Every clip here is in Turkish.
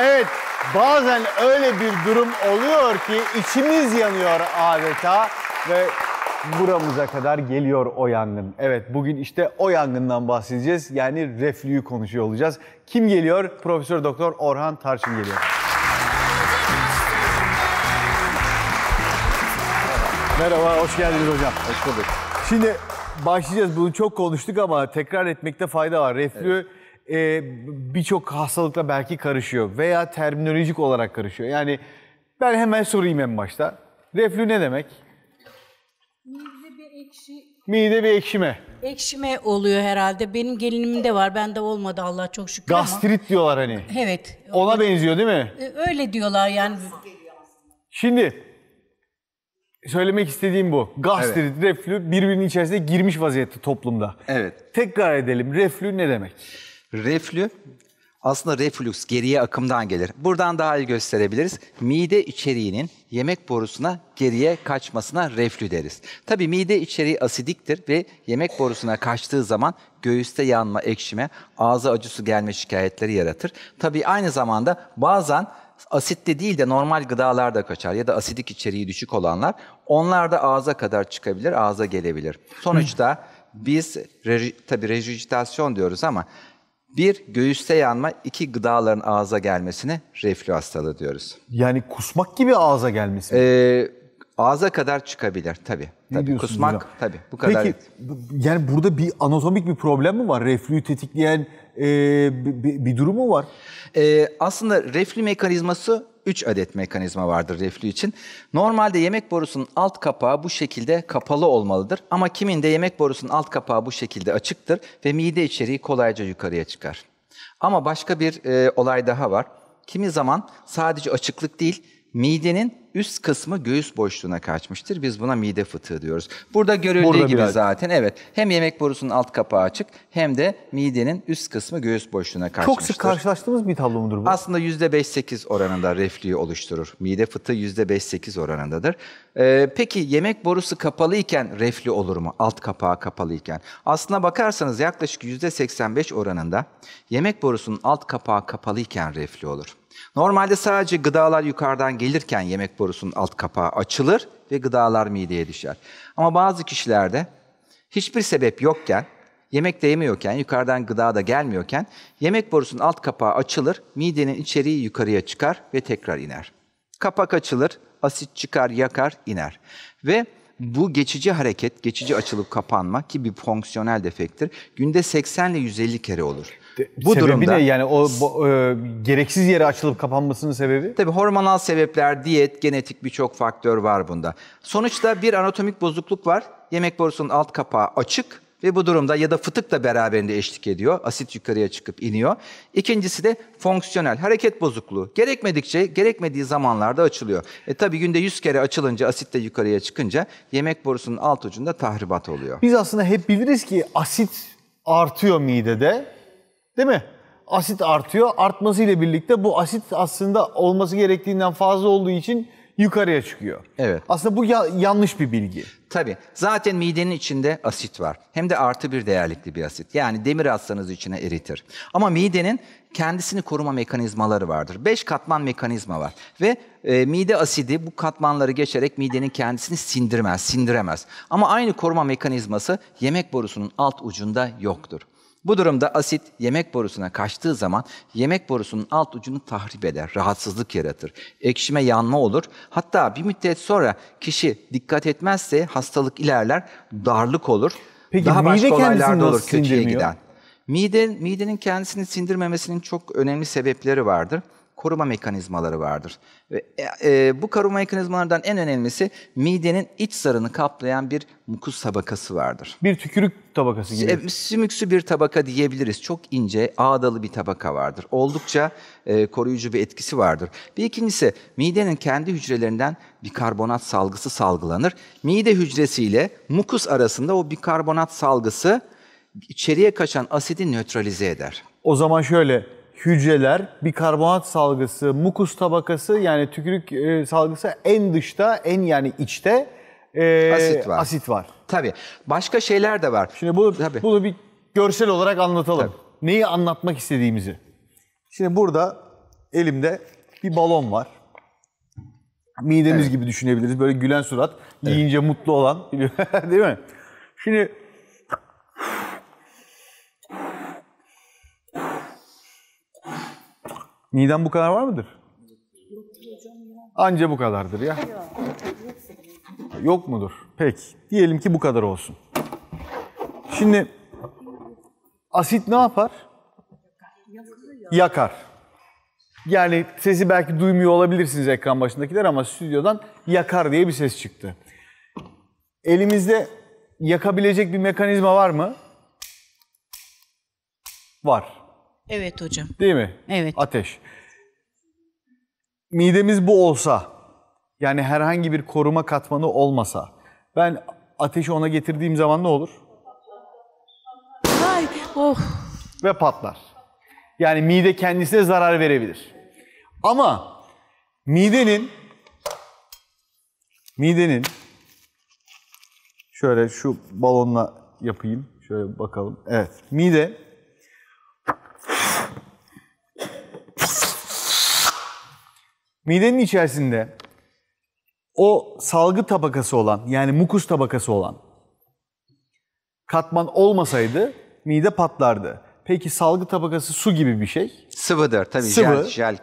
Evet bazen öyle bir durum oluyor ki içimiz yanıyor adeta ve buramıza kadar geliyor o yangın. Evet bugün işte o yangından bahsedeceğiz. Yani reflüyü konuşuyor olacağız. Kim geliyor? Profesör Doktor Orhan Tarçın geliyor. Merhaba, hoş geldiniz hocam. Hoş bulduk. Şimdi başlayacağız. Bunu çok konuştuk ama tekrar etmekte fayda var. Reflü evet e, birçok hastalıkla belki karışıyor veya terminolojik olarak karışıyor. Yani ben hemen sorayım en başta. Reflü ne demek? Mide bir ekşi. Mide bir ekşime. Ekşime oluyor herhalde. Benim gelinimde de var. Bende olmadı Allah çok şükür Gastrit ama. diyorlar hani. Evet. Ona öyle. benziyor değil mi? E, öyle diyorlar yani. Şimdi söylemek istediğim bu. Gastrit, evet. reflü birbirinin içerisine girmiş vaziyette toplumda. Evet. Tekrar edelim. Reflü ne demek? Reflü aslında reflüks geriye akımdan gelir. Buradan daha iyi gösterebiliriz. Mide içeriğinin yemek borusuna geriye kaçmasına reflü deriz. Tabi mide içeriği asidiktir ve yemek borusuna kaçtığı zaman göğüste yanma, ekşime, ağza acısı gelme şikayetleri yaratır. Tabi aynı zamanda bazen asitli değil de normal gıdalarda kaçar ya da asidik içeriği düşük olanlar onlar da ağza kadar çıkabilir, ağza gelebilir. Sonuçta biz re, tabi rejitasyon diyoruz ama bir, göğüste yanma, iki gıdaların ağza gelmesine reflü hastalığı diyoruz. Yani kusmak gibi ağza gelmesi. mi? Ee, ağza kadar çıkabilir tabii. Ne tabii kusmak hocam? tabii bu kadar. Peki yani burada bir anatomik bir problem mi var? Reflüyü tetikleyen e, bir, bir durum mu var? Ee, aslında reflü mekanizması 3 adet mekanizma vardır reflü için. Normalde yemek borusunun alt kapağı bu şekilde kapalı olmalıdır ama kimin yemek borusunun alt kapağı bu şekilde açıktır ve mide içeriği kolayca yukarıya çıkar. Ama başka bir e, olay daha var. Kimi zaman sadece açıklık değil, midenin üst kısmı göğüs boşluğuna kaçmıştır. Biz buna mide fıtığı diyoruz. Burada görüldüğü Burada gibi biraz. zaten evet hem yemek borusunun alt kapağı açık hem de midenin üst kısmı göğüs boşluğuna kaçmıştır. Çok sık karşılaştığımız bir tablo mudur bu? Aslında %5-8 oranında reflüyü oluşturur. Mide fıtığı %5-8 oranındadır. Ee, peki yemek borusu kapalı iken reflü olur mu? Alt kapağı kapalı iken. Aslına bakarsanız yaklaşık %85 oranında yemek borusunun alt kapağı kapalı iken reflü olur. Normalde sadece gıdalar yukarıdan gelirken yemek elektrik borusunun alt kapağı açılır ve gıdalar mideye düşer. Ama bazı kişilerde hiçbir sebep yokken, yemek de yemiyorken, yukarıdan gıda da gelmiyorken yemek borusunun alt kapağı açılır, midenin içeriği yukarıya çıkar ve tekrar iner. Kapak açılır, asit çıkar, yakar, iner. Ve bu geçici hareket, geçici açılıp kapanma ki bir fonksiyonel defektir. Günde 80 ile 150 kere olur bu sebebi durumda. ne yani o bo, e, gereksiz yere açılıp kapanmasının sebebi? Tabii hormonal sebepler, diyet, genetik birçok faktör var bunda. Sonuçta bir anatomik bozukluk var. Yemek borusunun alt kapağı açık ve bu durumda ya da fıtık da beraberinde eşlik ediyor. Asit yukarıya çıkıp iniyor. İkincisi de fonksiyonel hareket bozukluğu. Gerekmedikçe, gerekmediği zamanlarda açılıyor. E tabi günde 100 kere açılınca, asit de yukarıya çıkınca yemek borusunun alt ucunda tahribat oluyor. Biz aslında hep biliriz ki asit artıyor midede Değil mi? Asit artıyor. Artmasıyla birlikte bu asit aslında olması gerektiğinden fazla olduğu için yukarıya çıkıyor. Evet. Aslında bu ya- yanlış bir bilgi. Tabii. Zaten midenin içinde asit var. Hem de artı bir değerlikli bir asit. Yani demir atsanız içine eritir. Ama midenin kendisini koruma mekanizmaları vardır. Beş katman mekanizma var. Ve e, mide asidi bu katmanları geçerek midenin kendisini sindirmez, sindiremez. Ama aynı koruma mekanizması yemek borusunun alt ucunda yoktur. Bu durumda asit yemek borusuna kaçtığı zaman yemek borusunun alt ucunu tahrip eder, rahatsızlık yaratır. Ekşime yanma olur. Hatta bir müddet sonra kişi dikkat etmezse hastalık ilerler, darlık olur. Peki, Daha başka olaylar olur kötüye sindirmiyor? giden. Mide, midenin kendisini sindirmemesinin çok önemli sebepleri vardır koruma mekanizmaları vardır. Ve e, e, bu koruma mekanizmalarından en önemlisi midenin iç zarını kaplayan bir mukus tabakası vardır. Bir tükürük tabakası gibi. E, sümüksü bir tabaka diyebiliriz. Çok ince, ağdalı bir tabaka vardır. Oldukça e, koruyucu bir etkisi vardır. Bir ikincisi midenin kendi hücrelerinden bikarbonat salgısı salgılanır. Mide hücresiyle mukus arasında o bikarbonat salgısı içeriye kaçan asidi nötralize eder. O zaman şöyle hücreler, bir karbonat salgısı, mukus tabakası yani tükürük e, salgısı en dışta, en yani içte e, asit var. Asit var. Tabii. Başka şeyler de var. Şimdi bunu Tabii. bunu bir görsel olarak anlatalım. Tabii. Neyi anlatmak istediğimizi. Şimdi burada elimde bir balon var. Midemiz evet. gibi düşünebiliriz. Böyle gülen surat, yiyince mutlu olan, değil mi? Şimdi Midem bu kadar var mıdır? Anca bu kadardır ya. Yok mudur? Peki. Diyelim ki bu kadar olsun. Şimdi asit ne yapar? Yakar. Yani sesi belki duymuyor olabilirsiniz ekran başındakiler ama stüdyodan yakar diye bir ses çıktı. Elimizde yakabilecek bir mekanizma var mı? Var. Evet hocam. Değil mi? Evet. Ateş. Midemiz bu olsa, yani herhangi bir koruma katmanı olmasa, ben ateşi ona getirdiğim zaman ne olur? Ay, oh. Ve patlar. Yani mide kendisine zarar verebilir. Ama midenin midenin şöyle şu balonla yapayım. Şöyle bakalım. Evet. Mide Midenin içerisinde o salgı tabakası olan yani mukus tabakası olan katman olmasaydı mide patlardı. Peki salgı tabakası su gibi bir şey. Sıvıdır tabii. Sıvı. Jel, jel.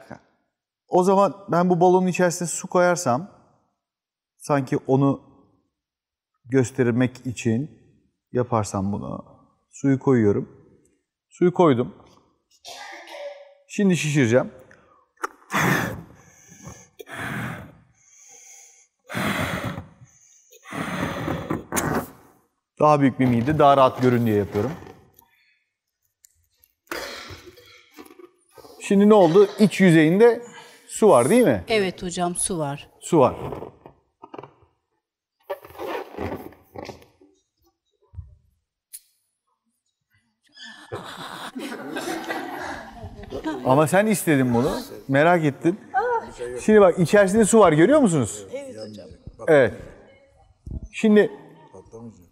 O zaman ben bu balonun içerisine su koyarsam sanki onu göstermek için yaparsam bunu. Suyu koyuyorum. Suyu koydum. Şimdi şişireceğim. Daha büyük bir mide, daha rahat görün diye yapıyorum. Şimdi ne oldu? İç yüzeyinde su var değil mi? Evet hocam su var. Su var. Ama sen istedin bunu. Merak ettin. Şimdi bak içerisinde su var görüyor musunuz? Evet hocam. Evet. Şimdi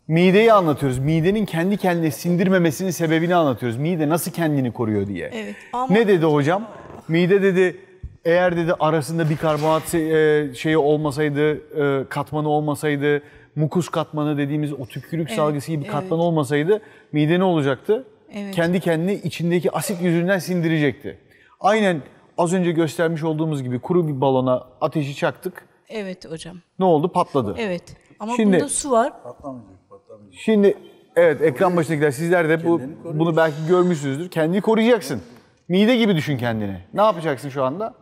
Mideyi anlatıyoruz. Midenin kendi kendine sindirmemesinin sebebini anlatıyoruz. Mide nasıl kendini koruyor diye. Evet. Ama... Ne dedi hocam? Mide dedi eğer dedi arasında bir karbonat e, şeyi olmasaydı, e, katmanı olmasaydı, mukus katmanı dediğimiz o tükürük evet, salgısı gibi evet. katman olmasaydı mide ne olacaktı? Evet. Kendi kendini içindeki asit yüzünden sindirecekti. Aynen az önce göstermiş olduğumuz gibi kuru bir balona ateşi çaktık. Evet hocam. Ne oldu? Patladı. Evet. Ama Şimdi, bunda su var. Patlamayacak. Şimdi evet ekran başındakiler sizler de bu, bunu belki görmüşsünüzdür. Kendini koruyacaksın. Mide gibi düşün kendini. Ne yapacaksın şu anda?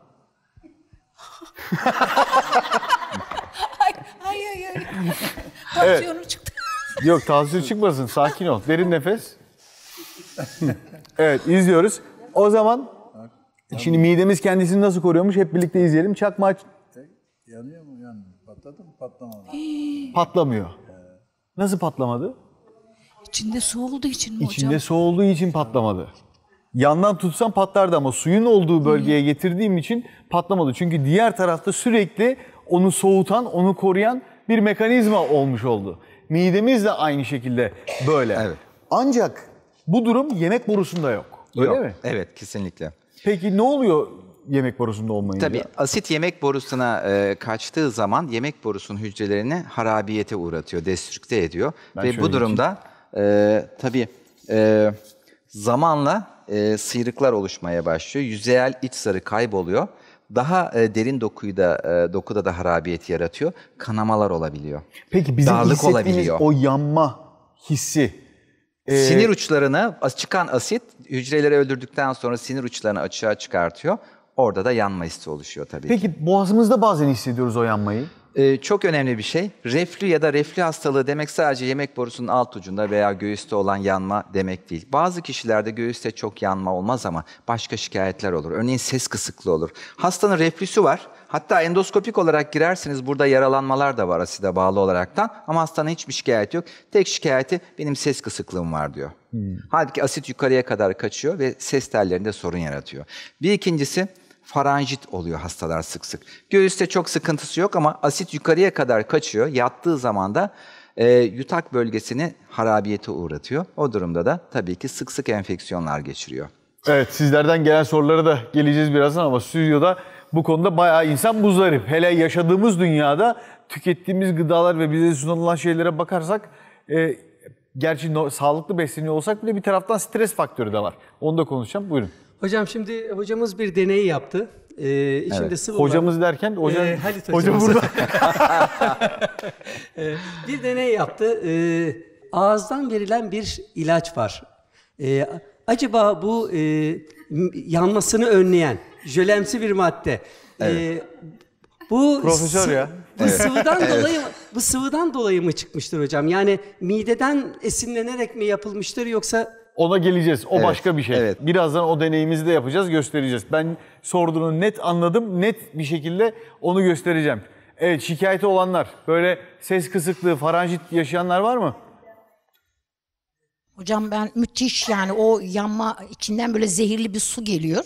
Ay ay ay. Tansiyonum çıktı. Yok tansiyon çıkmasın. Sakin ol. Derin nefes. evet izliyoruz. O zaman şimdi midemiz kendisini nasıl koruyormuş hep birlikte izleyelim. Çakma Yanıyor mu? Yanmıyor. Patladı mı? Patlamadı. patlamıyor. Nasıl patlamadı? İçinde su olduğu için mi hocam? İçinde su olduğu için patlamadı. Yandan tutsam patlardı ama suyun olduğu bölgeye getirdiğim için patlamadı. Çünkü diğer tarafta sürekli onu soğutan, onu koruyan bir mekanizma olmuş oldu. Midemiz de aynı şekilde böyle. Evet. Ancak bu durum yemek borusunda yok. Öyle yok. mi? Evet, kesinlikle. Peki ne oluyor yemek borusunda olmayınca. Tabii asit yemek borusuna e, kaçtığı zaman yemek borusunun hücrelerini harabiyete uğratıyor, destrükte ediyor. Ben Ve bu durumda e, tabii e, zamanla e, sıyrıklar oluşmaya başlıyor. Yüzeyel iç sarı kayboluyor. Daha e, derin dokuyu da e, dokuda da harabiyet yaratıyor. Kanamalar olabiliyor. Peki bizim Dağlık hissettiğimiz olabiliyor. o yanma hissi e, sinir uçlarını çıkan asit hücreleri öldürdükten sonra sinir uçlarını açığa çıkartıyor. Orada da yanma hissi oluşuyor tabii Peki ki. boğazımızda bazen hissediyoruz o yanmayı. Ee, çok önemli bir şey. Reflü ya da reflü hastalığı demek sadece yemek borusunun alt ucunda veya göğüste olan yanma demek değil. Bazı kişilerde göğüste çok yanma olmaz ama başka şikayetler olur. Örneğin ses kısıklığı olur. Hastanın reflüsü var. Hatta endoskopik olarak girersiniz burada yaralanmalar da var aside bağlı olaraktan. Ama hastanın hiçbir şikayeti yok. Tek şikayeti benim ses kısıklığım var diyor. Hmm. Halbuki asit yukarıya kadar kaçıyor ve ses tellerinde sorun yaratıyor. Bir ikincisi faranjit oluyor hastalar sık sık. Göğüste çok sıkıntısı yok ama asit yukarıya kadar kaçıyor. Yattığı zaman da e, yutak bölgesini harabiyete uğratıyor. O durumda da tabii ki sık sık enfeksiyonlar geçiriyor. Evet sizlerden gelen sorulara da geleceğiz birazdan ama stüdyoda bu konuda bayağı insan muzdarip. Hele yaşadığımız dünyada tükettiğimiz gıdalar ve bize sunulan şeylere bakarsak e, gerçi no, sağlıklı besleniyor olsak bile bir taraftan stres faktörü de var. Onu da konuşacağım. Buyurun. Hocam şimdi hocamız bir deney yaptı. Ee, içinde evet. sıvı Hocamız olan, derken hocam, e, ee, Halit hocamız. burada. Ee, bir deney yaptı. E, ağızdan verilen bir ilaç var. E, acaba bu e, yanmasını önleyen jölemsi bir madde. E, evet. bu Profesör ya. Bu evet. sıvıdan evet. dolayı bu sıvıdan dolayı mı çıkmıştır hocam? Yani mideden esinlenerek mi yapılmıştır yoksa ona geleceğiz. O evet, başka bir şey. Evet. Birazdan o deneyimizi de yapacağız, göstereceğiz. Ben sorduğunu net anladım. Net bir şekilde onu göstereceğim. Evet, şikayeti olanlar, böyle ses kısıklığı, faranjit yaşayanlar var mı? Hocam ben müthiş yani o yanma içinden böyle zehirli bir su geliyor.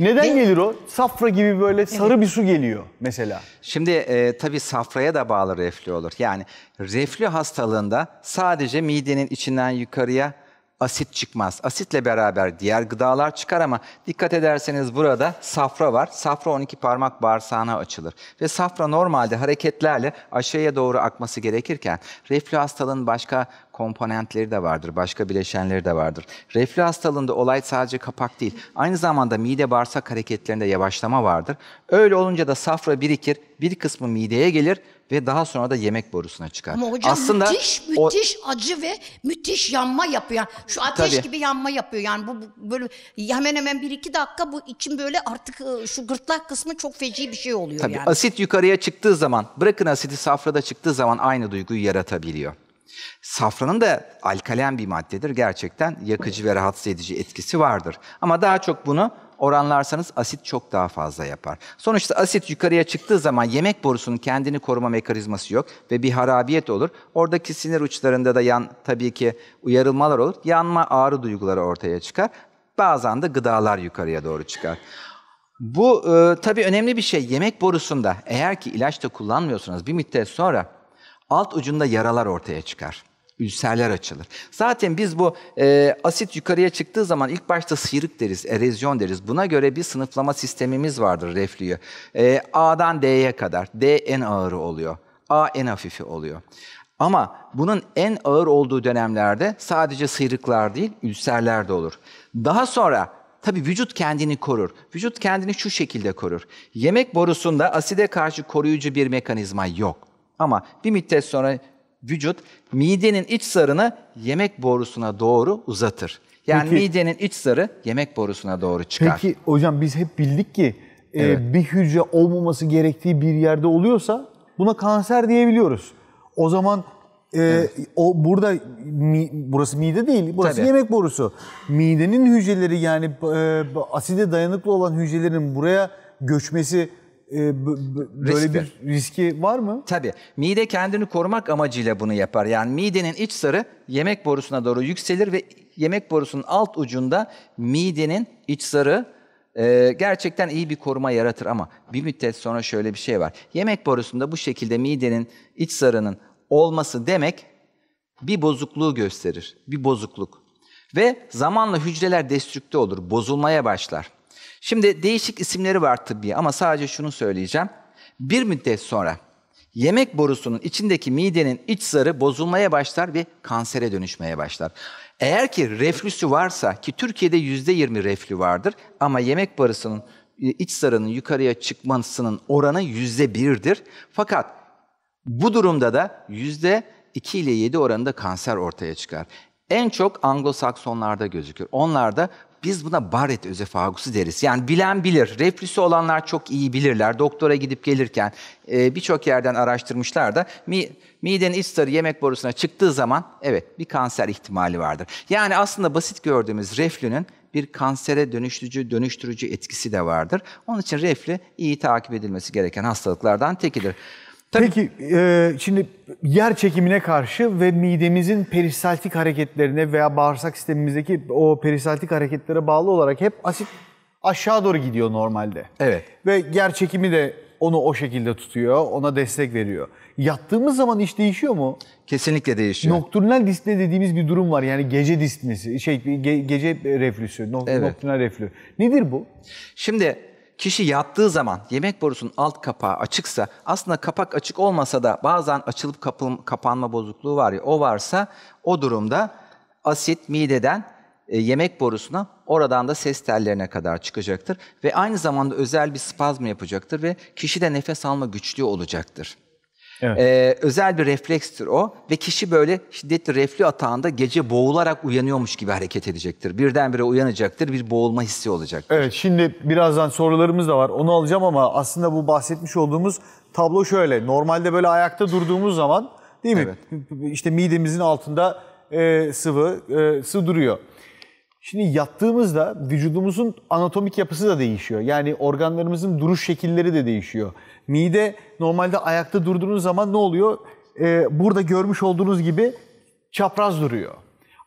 Neden Ve... gelir o? Safra gibi böyle sarı evet. bir su geliyor mesela. Şimdi e, tabii safraya da bağlı reflü olur. Yani reflü hastalığında sadece midenin içinden yukarıya asit çıkmaz. Asitle beraber diğer gıdalar çıkar ama dikkat ederseniz burada safra var. Safra 12 parmak bağırsağına açılır. Ve safra normalde hareketlerle aşağıya doğru akması gerekirken reflü hastalığın başka komponentleri de vardır, başka bileşenleri de vardır. Reflü hastalığında olay sadece kapak değil, aynı zamanda mide bağırsak hareketlerinde yavaşlama vardır. Öyle olunca da safra birikir, bir kısmı mideye gelir, ve daha sonra da yemek borusuna çıkar. Ama hocam Aslında müthiş müthiş o... acı ve müthiş yanma yapıyor. Yani şu ateş Tabii. gibi yanma yapıyor. Yani bu, bu böyle hemen hemen bir iki dakika bu için böyle artık ıı, şu gırtlak kısmı çok feci bir şey oluyor Tabii, yani. Asit yukarıya çıktığı zaman bırakın asiti safrada çıktığı zaman aynı duyguyu yaratabiliyor. Safranın da alkalen bir maddedir. Gerçekten yakıcı ve rahatsız edici etkisi vardır. Ama daha çok bunu oranlarsanız asit çok daha fazla yapar. Sonuçta asit yukarıya çıktığı zaman yemek borusunun kendini koruma mekanizması yok ve bir harabiyet olur. Oradaki sinir uçlarında da yan tabii ki uyarılmalar olur. Yanma ağrı duyguları ortaya çıkar. Bazen de gıdalar yukarıya doğru çıkar. Bu e, tabii önemli bir şey. Yemek borusunda eğer ki ilaç da kullanmıyorsanız bir müddet sonra alt ucunda yaralar ortaya çıkar ülserler açılır. Zaten biz bu e, asit yukarıya çıktığı zaman ilk başta sıyrık deriz, erozyon deriz. Buna göre bir sınıflama sistemimiz vardır reflüyü. E, A'dan D'ye kadar. D en ağırı oluyor. A en hafifi oluyor. Ama bunun en ağır olduğu dönemlerde sadece sıyrıklar değil, ülserler de olur. Daha sonra tabii vücut kendini korur. Vücut kendini şu şekilde korur. Yemek borusunda aside karşı koruyucu bir mekanizma yok. Ama bir müddet sonra vücut midenin iç sarını yemek borusuna doğru uzatır. Yani Peki- midenin iç sarı yemek borusuna doğru çıkar. Peki hocam biz hep bildik ki e, bir hücre olmaması gerektiği bir yerde oluyorsa buna kanser diyebiliyoruz. O zaman e, o burada mi- burası mide değil, burası Tabii. yemek borusu. Midenin hücreleri yani e, aside dayanıklı olan hücrelerin buraya göçmesi e, böyle risktir. bir riski var mı? Tabii. Mide kendini korumak amacıyla bunu yapar. Yani midenin iç sarı yemek borusuna doğru yükselir ve yemek borusunun alt ucunda midenin iç sarı e, gerçekten iyi bir koruma yaratır ama bir müddet sonra şöyle bir şey var. Yemek borusunda bu şekilde midenin iç sarının olması demek bir bozukluğu gösterir. Bir bozukluk. Ve zamanla hücreler destrükte olur, bozulmaya başlar. Şimdi değişik isimleri var tıbbi ama sadece şunu söyleyeceğim. Bir müddet sonra yemek borusunun içindeki midenin iç zarı bozulmaya başlar ve kansere dönüşmeye başlar. Eğer ki reflüsü varsa ki Türkiye'de yüzde yirmi reflü vardır ama yemek borusunun e, iç zarının yukarıya çıkmasının oranı yüzde birdir. Fakat bu durumda da yüzde iki ile yedi oranında kanser ortaya çıkar. En çok Anglo-Saksonlarda gözükür. Onlarda biz buna Barrett özefagusu deriz. Yani bilen bilir. Reflüsü olanlar çok iyi bilirler. Doktora gidip gelirken e, birçok yerden araştırmışlar da mi, midenin iç sarı yemek borusuna çıktığı zaman evet bir kanser ihtimali vardır. Yani aslında basit gördüğümüz reflünün bir kansere dönüştürücü, dönüştürücü etkisi de vardır. Onun için reflü iyi takip edilmesi gereken hastalıklardan tekidir. Tabii. Peki e, şimdi yer çekimine karşı ve midemizin peristaltik hareketlerine veya bağırsak sistemimizdeki o peristaltik hareketlere bağlı olarak hep asit aşağı doğru gidiyor normalde. Evet. Ve yer çekimi de onu o şekilde tutuyor, ona destek veriyor. Yattığımız zaman iş değişiyor mu? Kesinlikle değişiyor. Nokturnal disne dediğimiz bir durum var. Yani gece disnesi, şey ge- gece reflüsü, no- evet. reflü. Nedir bu? Şimdi kişi yattığı zaman yemek borusunun alt kapağı açıksa, aslında kapak açık olmasa da bazen açılıp kapıl, kapanma bozukluğu var ya, o varsa o durumda asit mideden e, yemek borusuna, oradan da ses tellerine kadar çıkacaktır. Ve aynı zamanda özel bir spazm yapacaktır ve kişi de nefes alma güçlüğü olacaktır. Evet. Ee, özel bir reflekstir o ve kişi böyle şiddetli reflü atağında gece boğularak uyanıyormuş gibi hareket edecektir. Birdenbire uyanacaktır, bir boğulma hissi olacak. Evet, şimdi birazdan sorularımız da var. Onu alacağım ama aslında bu bahsetmiş olduğumuz tablo şöyle. Normalde böyle ayakta durduğumuz zaman değil mi? Evet. İşte midemizin altında e, sıvı, e, sı duruyor. Şimdi yattığımızda vücudumuzun anatomik yapısı da değişiyor. Yani organlarımızın duruş şekilleri de değişiyor. Mide normalde ayakta durduğunuz zaman ne oluyor? Ee, burada görmüş olduğunuz gibi çapraz duruyor.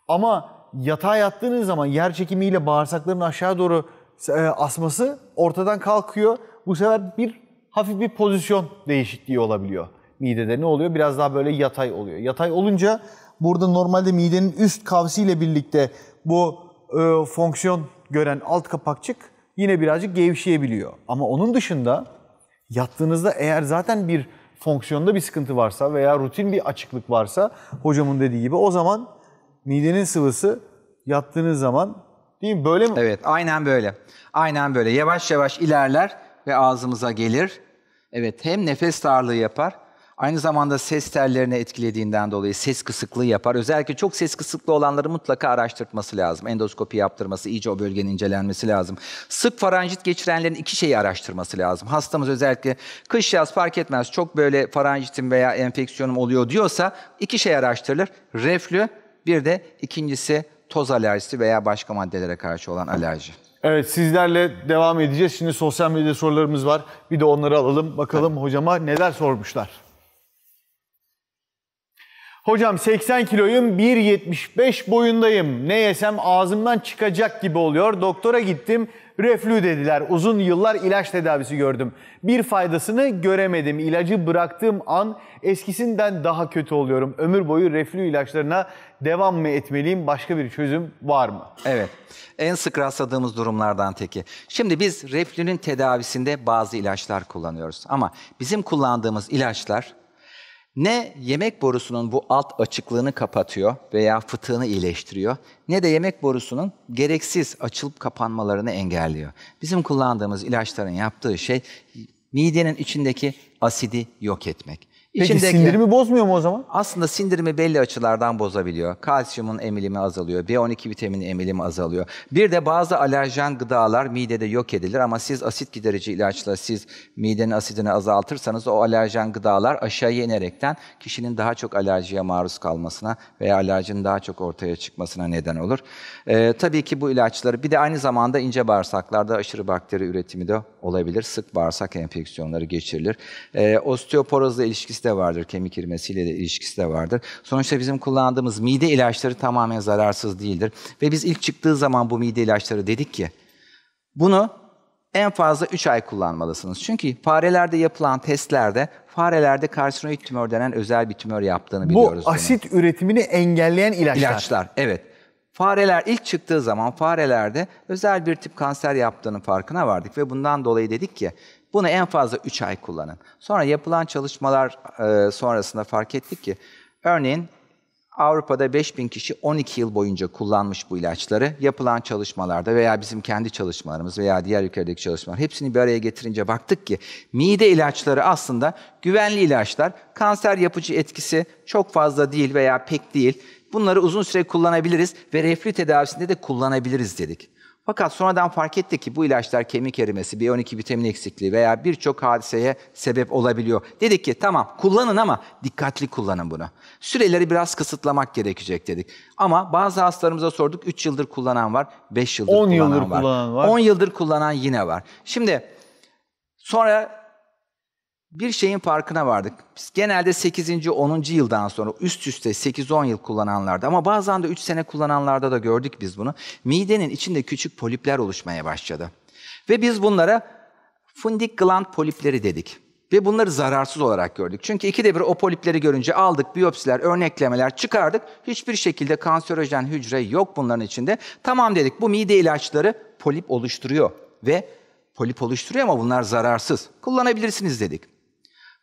Ama yatağa yattığınız zaman yer çekimiyle bağırsakların aşağı doğru e, asması ortadan kalkıyor. Bu sefer bir hafif bir pozisyon değişikliği olabiliyor midede. Ne oluyor? Biraz daha böyle yatay oluyor. Yatay olunca burada normalde midenin üst kavsiyle birlikte bu e, fonksiyon gören alt kapakçık yine birazcık gevşeyebiliyor. Ama onun dışında yattığınızda eğer zaten bir fonksiyonda bir sıkıntı varsa veya rutin bir açıklık varsa hocamın dediği gibi o zaman midenin sıvısı yattığınız zaman değil mi böyle mi? Evet aynen böyle. Aynen böyle yavaş yavaş ilerler ve ağzımıza gelir. Evet hem nefes darlığı yapar Aynı zamanda ses tellerini etkilediğinden dolayı ses kısıklığı yapar. Özellikle çok ses kısıklığı olanları mutlaka araştırtması lazım. Endoskopi yaptırması, iyice o bölgenin incelenmesi lazım. Sık faranjit geçirenlerin iki şeyi araştırması lazım. Hastamız özellikle kış yaz fark etmez çok böyle faranjitim veya enfeksiyonum oluyor diyorsa iki şey araştırılır. Reflü bir de ikincisi toz alerjisi veya başka maddelere karşı olan alerji. Evet sizlerle devam edeceğiz. Şimdi sosyal medya sorularımız var. Bir de onları alalım. Bakalım evet. hocama neler sormuşlar. Hocam 80 kiloyum, 1.75 boyundayım. Ne yesem ağzımdan çıkacak gibi oluyor. Doktora gittim, reflü dediler. Uzun yıllar ilaç tedavisi gördüm. Bir faydasını göremedim. İlacı bıraktığım an eskisinden daha kötü oluyorum. Ömür boyu reflü ilaçlarına devam mı etmeliyim? Başka bir çözüm var mı? Evet. En sık rastladığımız durumlardan teki. Şimdi biz reflünün tedavisinde bazı ilaçlar kullanıyoruz. Ama bizim kullandığımız ilaçlar ne yemek borusunun bu alt açıklığını kapatıyor veya fıtığını iyileştiriyor ne de yemek borusunun gereksiz açılıp kapanmalarını engelliyor. Bizim kullandığımız ilaçların yaptığı şey midenin içindeki asidi yok etmek. Peki sindirimi bozmuyor mu o zaman? Aslında sindirimi belli açılardan bozabiliyor. Kalsiyumun emilimi azalıyor, B12 vitamini emilimi azalıyor. Bir de bazı alerjen gıdalar midede yok edilir ama siz asit giderici ilaçla siz midenin asidini azaltırsanız o alerjen gıdalar aşağıya inerekten kişinin daha çok alerjiye maruz kalmasına veya alerjinin daha çok ortaya çıkmasına neden olur. Ee, tabii ki bu ilaçları bir de aynı zamanda ince bağırsaklarda aşırı bakteri üretimi de olabilir. Sık bağırsak enfeksiyonları geçirilir. E, osteoporozla ilişkisi de vardır. Kemik irmesiyle de ilişkisi de vardır. Sonuçta bizim kullandığımız mide ilaçları tamamen zararsız değildir. Ve biz ilk çıktığı zaman bu mide ilaçları dedik ki bunu en fazla 3 ay kullanmalısınız. Çünkü farelerde yapılan testlerde farelerde karsinoid tümör denen özel bir tümör yaptığını biliyoruz. Bu asit bunu. üretimini engelleyen ilaçlar. İlaçlar evet. Fareler ilk çıktığı zaman farelerde özel bir tip kanser yaptığının farkına vardık ve bundan dolayı dedik ki bunu en fazla 3 ay kullanın. Sonra yapılan çalışmalar e, sonrasında fark ettik ki örneğin Avrupa'da 5000 kişi 12 yıl boyunca kullanmış bu ilaçları. Yapılan çalışmalarda veya bizim kendi çalışmalarımız veya diğer ülkelerdeki çalışmalar hepsini bir araya getirince baktık ki mide ilaçları aslında güvenli ilaçlar. Kanser yapıcı etkisi çok fazla değil veya pek değil. Bunları uzun süre kullanabiliriz ve reflü tedavisinde de kullanabiliriz dedik. Fakat sonradan fark etti ki bu ilaçlar kemik erimesi, B12 vitamin eksikliği veya birçok hadiseye sebep olabiliyor. Dedik ki tamam kullanın ama dikkatli kullanın bunu. Süreleri biraz kısıtlamak gerekecek dedik. Ama bazı hastalarımıza sorduk 3 yıldır kullanan var, 5 yıldır, kullanan, yıldır var, kullanan kullanan var. 10 yıldır kullanan yine var. Şimdi sonra bir şeyin farkına vardık. Biz genelde 8. 10. yıldan sonra üst üste 8-10 yıl kullananlarda ama bazen de 3 sene kullananlarda da gördük biz bunu. Midenin içinde küçük polipler oluşmaya başladı. Ve biz bunlara fundik gland polipleri dedik. Ve bunları zararsız olarak gördük. Çünkü ikide bir o polipleri görünce aldık biyopsiler, örneklemeler çıkardık. Hiçbir şekilde kanserojen hücre yok bunların içinde. Tamam dedik bu mide ilaçları polip oluşturuyor ve polip oluşturuyor ama bunlar zararsız. Kullanabilirsiniz dedik.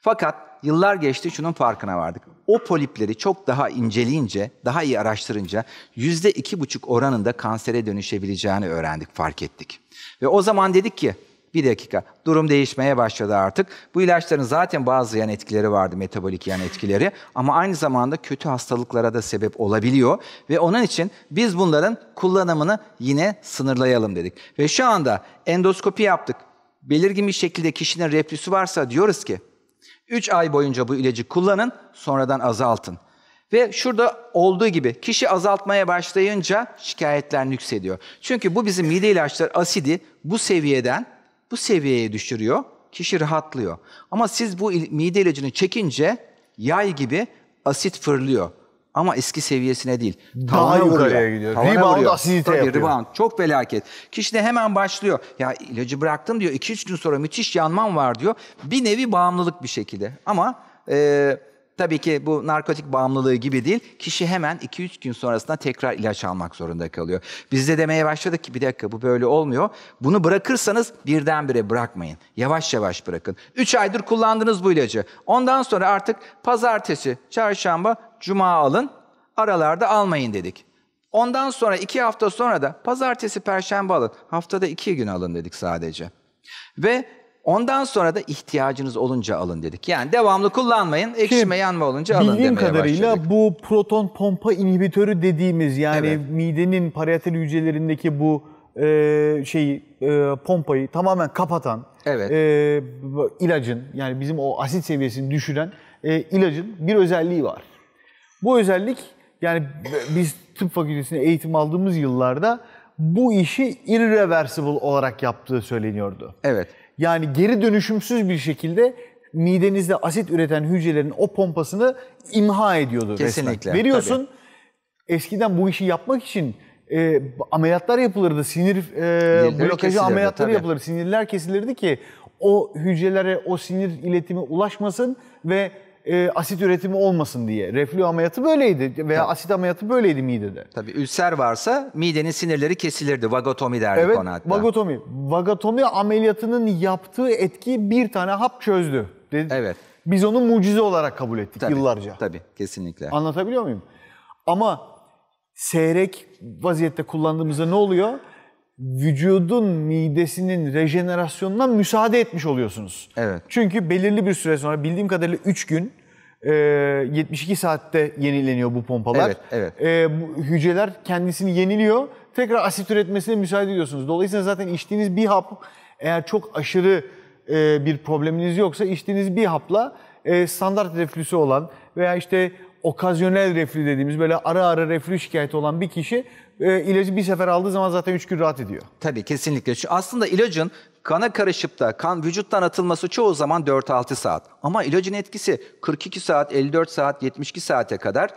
Fakat yıllar geçti şunun farkına vardık. O polipleri çok daha inceleyince, daha iyi araştırınca yüzde iki buçuk oranında kansere dönüşebileceğini öğrendik, fark ettik. Ve o zaman dedik ki bir dakika durum değişmeye başladı artık. Bu ilaçların zaten bazı yan etkileri vardı, metabolik yan etkileri. Ama aynı zamanda kötü hastalıklara da sebep olabiliyor. Ve onun için biz bunların kullanımını yine sınırlayalım dedik. Ve şu anda endoskopi yaptık. Belirgin bir şekilde kişinin reflüsü varsa diyoruz ki 3 ay boyunca bu ilacı kullanın, sonradan azaltın. Ve şurada olduğu gibi kişi azaltmaya başlayınca şikayetler yükseliyor. Çünkü bu bizim mide ilaçları asidi bu seviyeden bu seviyeye düşürüyor. Kişi rahatlıyor. Ama siz bu mide ilacını çekince yay gibi asit fırlıyor ama eski seviyesine değil. Daha yukarıya gidiyor. Tavana rebound vuruyor. asidite Tabii, yapıyor. Rebound. Çok felaket. Kişi de hemen başlıyor. Ya ilacı bıraktım diyor. 2-3 gün sonra müthiş yanmam var diyor. Bir nevi bağımlılık bir şekilde. Ama e, tabii ki bu narkotik bağımlılığı gibi değil. Kişi hemen 2-3 gün sonrasında tekrar ilaç almak zorunda kalıyor. Biz de demeye başladık ki bir dakika bu böyle olmuyor. Bunu bırakırsanız birdenbire bırakmayın. Yavaş yavaş bırakın. 3 aydır kullandınız bu ilacı. Ondan sonra artık pazartesi, çarşamba cuma alın, aralarda almayın dedik. Ondan sonra iki hafta sonra da pazartesi, perşembe alın. Haftada iki gün alın dedik sadece. Ve ondan sonra da ihtiyacınız olunca alın dedik. Yani devamlı kullanmayın, ekşime yanma olunca alın demeye başladık. Bildiğim kadarıyla bu proton pompa inhibitörü dediğimiz yani evet. midenin parietal hücrelerindeki bu e, şeyi e, pompayı tamamen kapatan evet. e, ilacın yani bizim o asit seviyesini düşüren e, ilacın bir özelliği var. Bu özellik yani biz tıp fakültesinde eğitim aldığımız yıllarda bu işi irreversible olarak yaptığı söyleniyordu. Evet. Yani geri dönüşümsüz bir şekilde midenizde asit üreten hücrelerin o pompasını imha ediyordu. Kesinlikle. Resmen. Veriyorsun. Tabii. Eskiden bu işi yapmak için e, ameliyatlar yapılırdı. Sinir e, Sinirleri blokajı ameliyatları tabii. yapılırdı. Sinirler kesilirdi ki o hücrelere o sinir iletimi ulaşmasın ve e, asit üretimi olmasın diye. Reflü ameliyatı böyleydi veya Tabii. asit ameliyatı böyleydi midede. Tabii ülser varsa midenin sinirleri kesilirdi. Vagotomi derdik evet, ona hatta. Vagotomi. Vagotomi ameliyatının yaptığı etki bir tane hap çözdü. Dedi. Evet. Biz onu mucize olarak kabul ettik tabii, yıllarca. Tabii kesinlikle. Anlatabiliyor muyum? Ama seyrek vaziyette kullandığımızda ne oluyor? vücudun midesinin rejenerasyonuna müsaade etmiş oluyorsunuz. Evet. Çünkü belirli bir süre sonra bildiğim kadarıyla 3 gün 72 e, saatte yenileniyor bu pompalar. Evet, evet. E, bu hücreler kendisini yeniliyor. Tekrar asit üretmesine müsaade ediyorsunuz. Dolayısıyla zaten içtiğiniz bir hap eğer çok aşırı e, bir probleminiz yoksa içtiğiniz bir hapla standart reflüsü olan veya işte okazyonel reflü dediğimiz böyle ara ara reflü şikayeti olan bir kişi e, ilacı bir sefer aldığı zaman zaten 3 gün rahat ediyor. Tabii kesinlikle. Şu, aslında ilacın kana karışıp da kan vücuttan atılması çoğu zaman 4-6 saat. Ama ilacın etkisi 42 saat, 54 saat, 72 saate kadar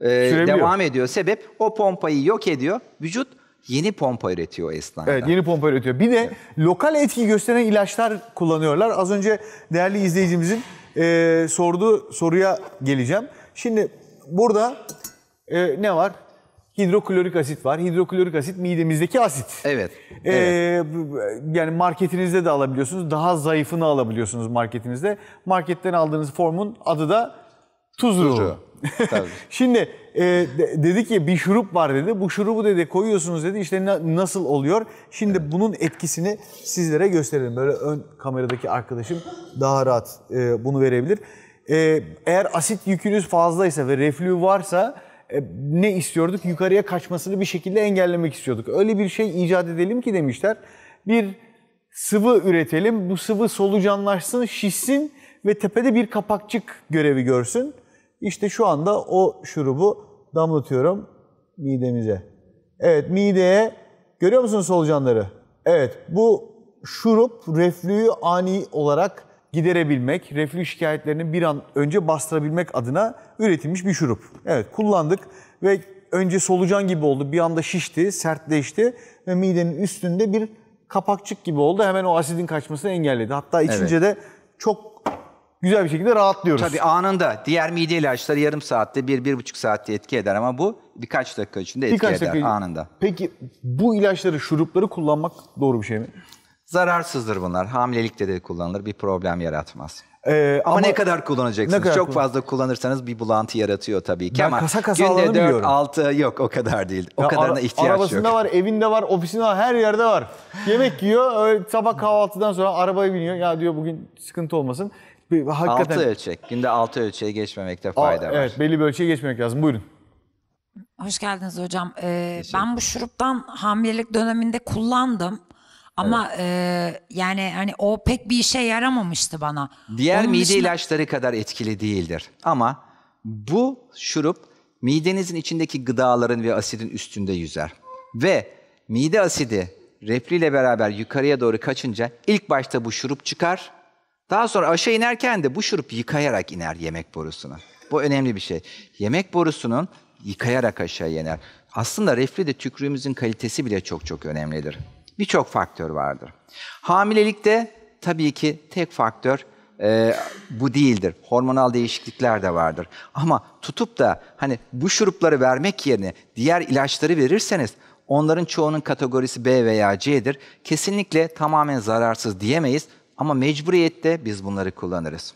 e, devam ediyor. Sebep o pompayı yok ediyor. Vücut yeni pompa üretiyor esnada. Evet yeni pompa üretiyor. Bir de evet. lokal etki gösteren ilaçlar kullanıyorlar. Az önce değerli izleyicimizin e, sorduğu soruya geleceğim. Şimdi burada e, ne var? hidroklorik asit var. Hidroklorik asit midemizdeki asit. Evet. Ee, evet. Yani marketinizde de alabiliyorsunuz. Daha zayıfını alabiliyorsunuz marketinizde. Marketten aldığınız formun adı da tuzlu ruhu. Şimdi e, de, dedi ki bir şurup var dedi. Bu şurubu dedi koyuyorsunuz dedi. İşte na, nasıl oluyor? Şimdi evet. bunun etkisini sizlere gösterelim. Böyle ön kameradaki arkadaşım daha rahat e, bunu verebilir. E, eğer asit yükünüz fazlaysa ve reflü varsa e, ne istiyorduk? Yukarıya kaçmasını bir şekilde engellemek istiyorduk. Öyle bir şey icat edelim ki demişler. Bir sıvı üretelim. Bu sıvı solucanlaşsın, şişsin ve tepede bir kapakçık görevi görsün. İşte şu anda o şurubu damlatıyorum midemize. Evet mideye görüyor musunuz solucanları? Evet bu şurup reflüyü ani olarak giderebilmek, reflü şikayetlerini bir an önce bastırabilmek adına üretilmiş bir şurup. Evet kullandık ve önce solucan gibi oldu. Bir anda şişti, sertleşti ve midenin üstünde bir kapakçık gibi oldu. Hemen o asidin kaçmasını engelledi. Hatta içince evet. de çok güzel bir şekilde rahatlıyoruz. Tabii anında. Diğer mide ilaçları yarım saatte, bir, bir buçuk saatte etki eder ama bu birkaç dakika içinde etki birkaç eder dakika. anında. Peki bu ilaçları, şurupları kullanmak doğru bir şey mi? Zararsızdır bunlar. Hamilelikte de kullanılır. Bir problem yaratmaz. Ee, ama, ama ne kadar kullanacaksınız? Ne kadar Çok kullan fazla kullanırsanız bir bulantı yaratıyor tabii ki ben ama kasa kasa günde 4 6 yok o kadar değil. O ya kadarına ara, ihtiyaç arabasında yok. Arabasında var, evinde var, ofisinde var, her yerde var. Yemek yiyor, öyle sabah kahvaltıdan sonra arabaya biniyor. Ya diyor bugün sıkıntı olmasın. Bir, hakikaten... 6 ölçek. Günde 6 ölçeğe geçmemekte fayda Aa, var. Evet, belli bir ölçeğe geçmemek lazım. Buyurun. Hoş geldiniz hocam. Ee, ben bu şuruptan hamilelik döneminde kullandım. Ama e, yani hani o pek bir işe yaramamıştı bana. Diğer Onun mide dışında- ilaçları kadar etkili değildir. Ama bu şurup midenizin içindeki gıdaların ve asidin üstünde yüzer. Ve mide asidi repliyle beraber yukarıya doğru kaçınca ilk başta bu şurup çıkar. Daha sonra aşağı inerken de bu şurup yıkayarak iner yemek borusuna. Bu önemli bir şey. Yemek borusunun yıkayarak aşağı iner. Aslında refli de tükürüğümüzün kalitesi bile çok çok önemlidir birçok faktör vardır. Hamilelikte tabii ki tek faktör e, bu değildir. Hormonal değişiklikler de vardır. Ama tutup da hani bu şurupları vermek yerine diğer ilaçları verirseniz onların çoğunun kategorisi B veya C'dir. Kesinlikle tamamen zararsız diyemeyiz ama mecburiyette biz bunları kullanırız.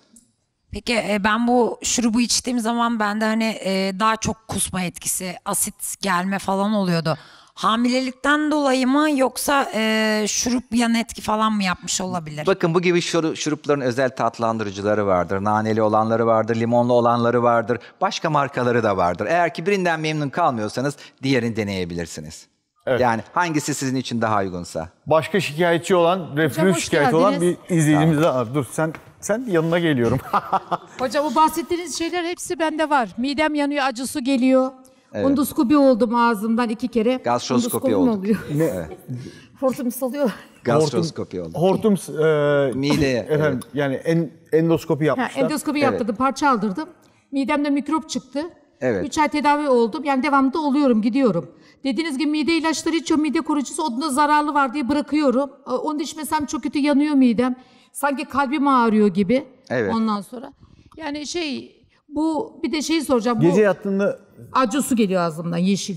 Peki e, ben bu şurubu içtiğim zaman bende hani e, daha çok kusma etkisi, asit gelme falan oluyordu. Hamilelikten dolayı mı yoksa e, şurup yan etki falan mı yapmış olabilir? Bakın bu gibi şurupların özel tatlandırıcıları vardır. Naneli olanları vardır, limonlu olanları vardır. Başka markaları da vardır. Eğer ki birinden memnun kalmıyorsanız diğerini deneyebilirsiniz. Evet. Yani hangisi sizin için daha uygunsa. Başka şikayetçi olan, reflü hoş şikayeti olan bir geldiniz. izleyicimiz daha var. Dur sen sen yanına geliyorum. Hocam bu bahsettiğiniz şeyler hepsi bende var. Midem yanıyor, acısı geliyor. Evet. Ondoskopi oldum ağzımdan iki kere. Gastroskopi Ondoskopim oluyor. Ne? Hortum salıyor. Gastroskopi oldu. Hortum e, mideye. Efendim evet. yani en, endoskopi yapmışlar. Ha, endoskopi evet. yaptırdım, parça aldırdım. Midemde mikrop çıktı. Evet. 3 ay tedavi oldum. Yani devamlı oluyorum, gidiyorum. Dediğiniz gibi mide ilaçları içiyorum. Mide koruyucusu onda zararlı var diye bırakıyorum. E, Onu içmesem çok kötü yanıyor midem. Sanki kalbim ağrıyor gibi. Evet. Ondan sonra. Yani şey bu bir de şeyi soracağım. Gece bu, yattığında Acı su geliyor ağzımdan yeşil.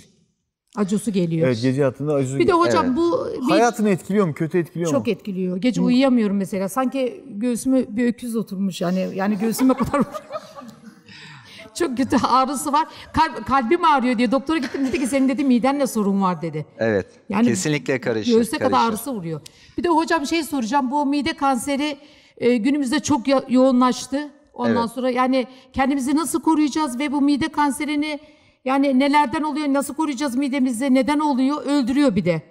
Acı su geliyor. Evet gece yatında acı su Bir de hocam evet. bu... Hayatını etkiliyor mu? Kötü etkiliyor çok mu? Çok etkiliyor. Gece Hı. uyuyamıyorum mesela. Sanki göğsüme bir öküz oturmuş. Yani, yani göğsüme kadar... çok kötü ağrısı var. Kalp, kalbim ağrıyor diye doktora gittim dedi ki senin dedi midenle sorun var dedi. Evet. Yani kesinlikle karışır. Göğüse karışır. kadar ağrısı vuruyor. Bir de hocam şey soracağım bu mide kanseri e, günümüzde çok yoğunlaştı. Ondan Evet. sonra yani kendimizi nasıl koruyacağız ve bu mide kanserini yani nelerden oluyor, nasıl koruyacağız midemizi, neden oluyor, öldürüyor bir de.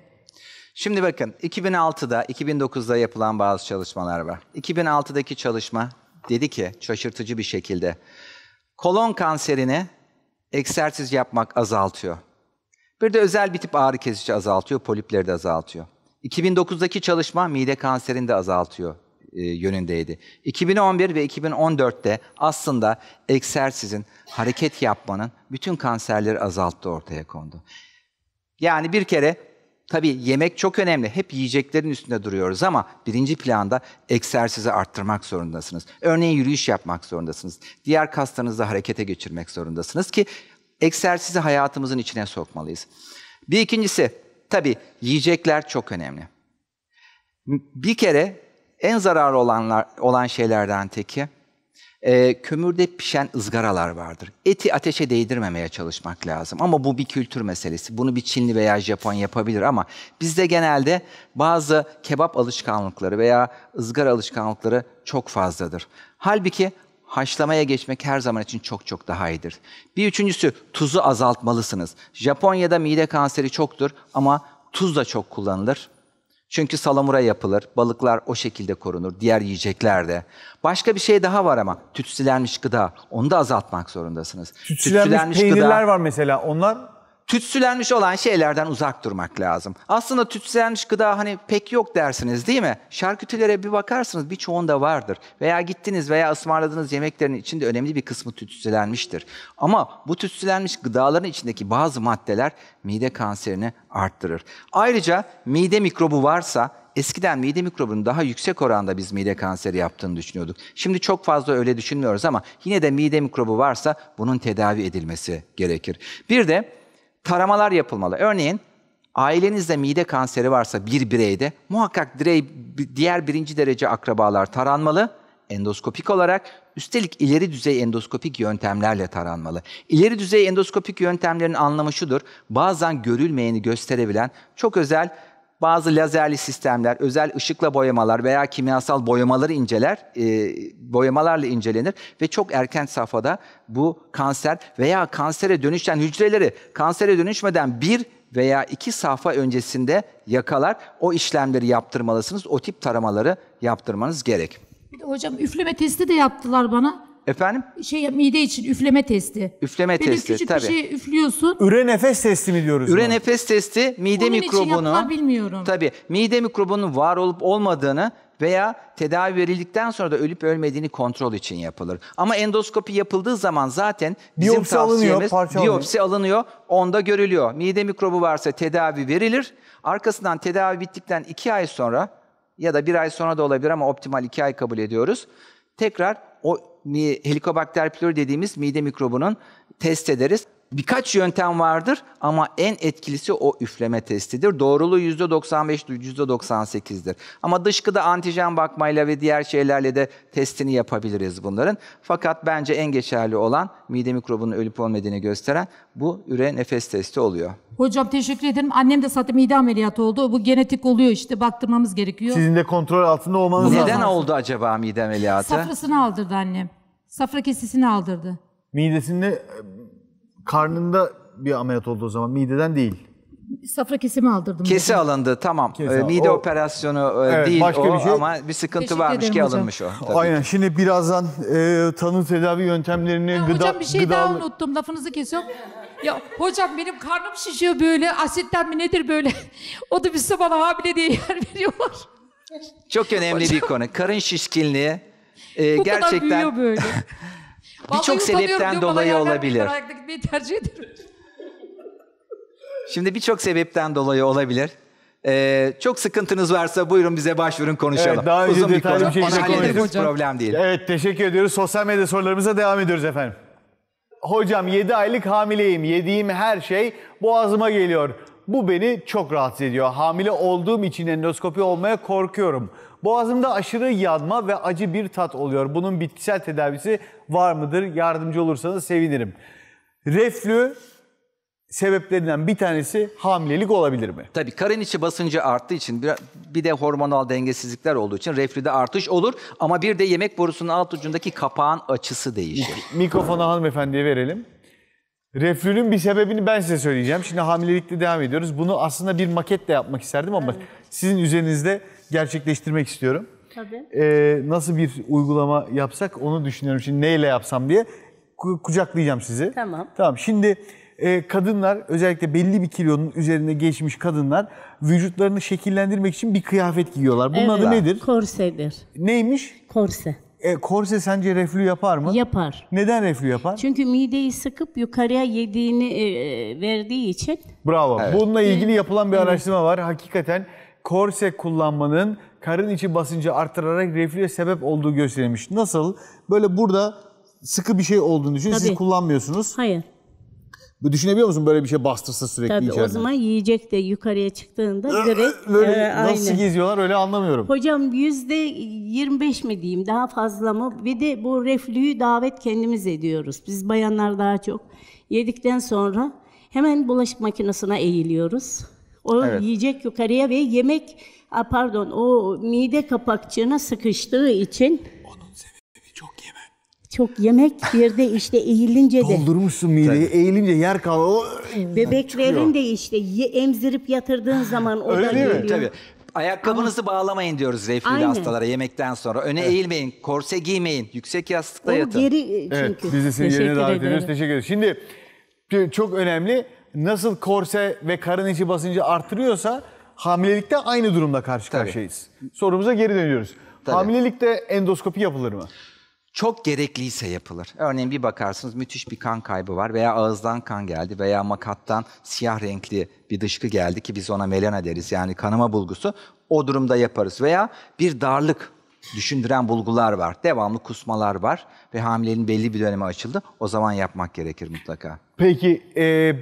Şimdi bakın 2006'da, 2009'da yapılan bazı çalışmalar var. 2006'daki çalışma dedi ki şaşırtıcı bir şekilde kolon kanserini egzersiz yapmak azaltıyor. Bir de özel bir tip ağrı kesici azaltıyor, polipleri de azaltıyor. 2009'daki çalışma mide kanserini de azaltıyor e, yönündeydi. 2011 ve 2014'te aslında egzersizin, hareket yapmanın bütün kanserleri azalttığı ortaya kondu. Yani bir kere tabii yemek çok önemli. Hep yiyeceklerin üstünde duruyoruz ama birinci planda egzersizi arttırmak zorundasınız. Örneğin yürüyüş yapmak zorundasınız. Diğer kaslarınızı harekete geçirmek zorundasınız ki egzersizi hayatımızın içine sokmalıyız. Bir ikincisi tabii yiyecekler çok önemli. Bir kere en zararlı olanlar olan şeylerden teki e, kömürde pişen ızgaralar vardır. Eti ateşe değdirmemeye çalışmak lazım. Ama bu bir kültür meselesi. Bunu bir Çinli veya Japon yapabilir ama bizde genelde bazı kebap alışkanlıkları veya ızgara alışkanlıkları çok fazladır. Halbuki haşlamaya geçmek her zaman için çok çok daha iyidir. Bir üçüncüsü tuzu azaltmalısınız. Japonya'da mide kanseri çoktur ama tuz da çok kullanılır. Çünkü salamura yapılır, balıklar o şekilde korunur, diğer yiyeceklerde. Başka bir şey daha var ama tütsülenmiş gıda, onu da azaltmak zorundasınız. Tütsülenmiş, tütsülenmiş peynirler gıda, var mesela, onlar tütsülenmiş olan şeylerden uzak durmak lazım. Aslında tütsülenmiş gıda hani pek yok dersiniz değil mi? Şarküterilere bir bakarsınız birçoğunda vardır. Veya gittiniz veya ısmarladığınız yemeklerin içinde önemli bir kısmı tütsülenmiştir. Ama bu tütsülenmiş gıdaların içindeki bazı maddeler mide kanserini arttırır. Ayrıca mide mikrobu varsa eskiden mide mikrobunun daha yüksek oranda biz mide kanseri yaptığını düşünüyorduk. Şimdi çok fazla öyle düşünmüyoruz ama yine de mide mikrobu varsa bunun tedavi edilmesi gerekir. Bir de taramalar yapılmalı. Örneğin ailenizde mide kanseri varsa bir bireyde muhakkak direy, diğer birinci derece akrabalar taranmalı endoskopik olarak üstelik ileri düzey endoskopik yöntemlerle taranmalı. İleri düzey endoskopik yöntemlerin anlamı şudur. Bazen görülmeyeni gösterebilen çok özel bazı lazerli sistemler, özel ışıkla boyamalar veya kimyasal boyamaları inceler, e, boyamalarla incelenir ve çok erken safhada bu kanser veya kansere dönüşen hücreleri kansere dönüşmeden bir veya iki safha öncesinde yakalar. O işlemleri yaptırmalısınız. O tip taramaları yaptırmanız gerek. Bir de hocam üfleme testi de yaptılar bana. Efendim? Şey mide için üfleme testi. Üfleme Böyle testi küçücük tabii. bir şey üflüyorsun. Üre nefes testi mi diyoruz? Üre nefes testi mide Onun mikrobunu. Onun için bilmiyorum. Tabii mide mikrobunun var olup olmadığını veya tedavi verildikten sonra da ölüp ölmediğini kontrol için yapılır. Ama endoskopi yapıldığı zaman zaten bizim biyopsi tavsiyemiz alınıyor, biyopsi alınıyor. alınıyor. Onda görülüyor. Mide mikrobu varsa tedavi verilir. Arkasından tedavi bittikten iki ay sonra ya da bir ay sonra da olabilir ama optimal iki ay kabul ediyoruz tekrar o Helicobacter pylori dediğimiz mide mikrobunun test ederiz. Birkaç yöntem vardır ama en etkilisi o üfleme testidir. Doğruluğu %95-%98'dir. Ama dışkıda antijen bakmayla ve diğer şeylerle de testini yapabiliriz bunların. Fakat bence en geçerli olan mide mikrobunun ölüp olmadığını gösteren bu üre nefes testi oluyor. Hocam teşekkür ederim. Annem de zaten mide ameliyatı oldu. Bu genetik oluyor işte baktırmamız gerekiyor. Sizin de kontrol altında olmanız lazım. Neden oldu acaba mide ameliyatı? Safrasını aldırdı annem. Safra kesisini aldırdı. Midesinde karnında bir ameliyat olduğu zaman mideden değil. Safra kesimi aldırdım. Kesi hocam. alındı tamam. Kesi, ee, Mide o, operasyonu e, evet, değil başka o bir şey. ama bir sıkıntı varmış ki hocam. alınmış o. Tabii Aynen ki. şimdi birazdan e, tanı tedavi yöntemlerini ya, gıda... Hocam bir şey gıda... daha unuttum lafınızı kesiyorum. Ya hocam benim karnım şişiyor böyle asitten mi nedir böyle. o da bir bana hamile diye yer veriyorlar. Çok önemli hocam. bir konu. Karın şişkinliği. E, Bu gerçekten... kadar büyüyor böyle. Birçok sebepten dolayı olabilir. Gitmeyi tercih Şimdi birçok sebepten dolayı olabilir. Ee, çok sıkıntınız varsa buyurun bize başvurun konuşalım. Evet, daha Uzun bir detaylı konu. bir şey konuştuk. Problem değil. Evet teşekkür ediyoruz. Sosyal medya sorularımıza devam ediyoruz efendim. Hocam 7 aylık hamileyim. Yediğim her şey boğazıma geliyor. Bu beni çok rahatsız ediyor. Hamile olduğum için endoskopi olmaya korkuyorum. Boğazımda aşırı yanma ve acı bir tat oluyor. Bunun bitkisel tedavisi var mıdır? Yardımcı olursanız sevinirim. Reflü sebeplerinden bir tanesi hamilelik olabilir mi? Tabii karın içi basıncı arttığı için bir, de hormonal dengesizlikler olduğu için reflüde artış olur ama bir de yemek borusunun alt ucundaki kapağın açısı değişir. Mikrofonu hanımefendiye verelim. Reflünün bir sebebini ben size söyleyeceğim. Şimdi hamilelikle devam ediyoruz. Bunu aslında bir maketle yapmak isterdim ama sizin üzerinizde gerçekleştirmek istiyorum. Tabii. Ee, nasıl bir uygulama yapsak onu düşünüyorum şimdi neyle yapsam diye. Kucaklayacağım sizi. Tamam. Tamam şimdi e, kadınlar özellikle belli bir kilonun üzerine geçmiş kadınlar vücutlarını şekillendirmek için bir kıyafet giyiyorlar. Bunun adı nedir? Korsedir. Neymiş? Korse. E, korse sence reflü yapar mı? Yapar. Neden reflü yapar? Çünkü mideyi sıkıp yukarıya yediğini e, e verdiği için Bravo. Bununla ilgili yapılan bir araştırma var. Hakikaten korse kullanmanın karın içi basıncı artırarak reflüye sebep olduğu gösterilmiş. Nasıl? Böyle burada sıkı bir şey olduğunu düşünün. Siz kullanmıyorsunuz. Hayır. Bu düşünebiliyor musun böyle bir şey bastırsa sürekli Tabii içeride? o zaman yiyecek de yukarıya çıktığında direkt böyle e, nasıl aynı. geziyorlar öyle anlamıyorum. Hocam yüzde 25 mi diyeyim daha fazla mı? Bir de bu reflüyü davet kendimiz ediyoruz. Biz bayanlar daha çok yedikten sonra hemen bulaşık makinesine eğiliyoruz. O evet. yiyecek yukarıya ve yemek pardon o mide kapakçığına sıkıştığı için onun sebebi çok yeme. Çok yemek bir de işte eğilince de. Doldurmuşsun mideyi Tabii. eğilince yer kalıyor. Bebeklerin de işte ye, emzirip yatırdığın zaman o Öyle da değil geliyor. Tabii. Ayakkabınızı Ama, bağlamayın diyoruz zevkli hastalara yemekten sonra. Öne evet. eğilmeyin, korse giymeyin, yüksek yastıkta o yatın. geri e, çünkü. Evet, biz de seni yerine davet ediyoruz. Teşekkür ederiz. Şimdi e, çok önemli nasıl korse ve karın içi basıncı artırıyorsa hamilelikte aynı durumla karşı Tabii. karşıyayız. Sorumuza geri dönüyoruz. Tabii. Hamilelikte endoskopi yapılır mı? Çok gerekliyse yapılır. Örneğin bir bakarsınız müthiş bir kan kaybı var veya ağızdan kan geldi veya makattan siyah renkli bir dışkı geldi ki biz ona melena deriz yani kanama bulgusu. O durumda yaparız veya bir darlık düşündüren bulgular var. Devamlı kusmalar var ve hamilenin belli bir döneme açıldı. O zaman yapmak gerekir mutlaka. Peki e,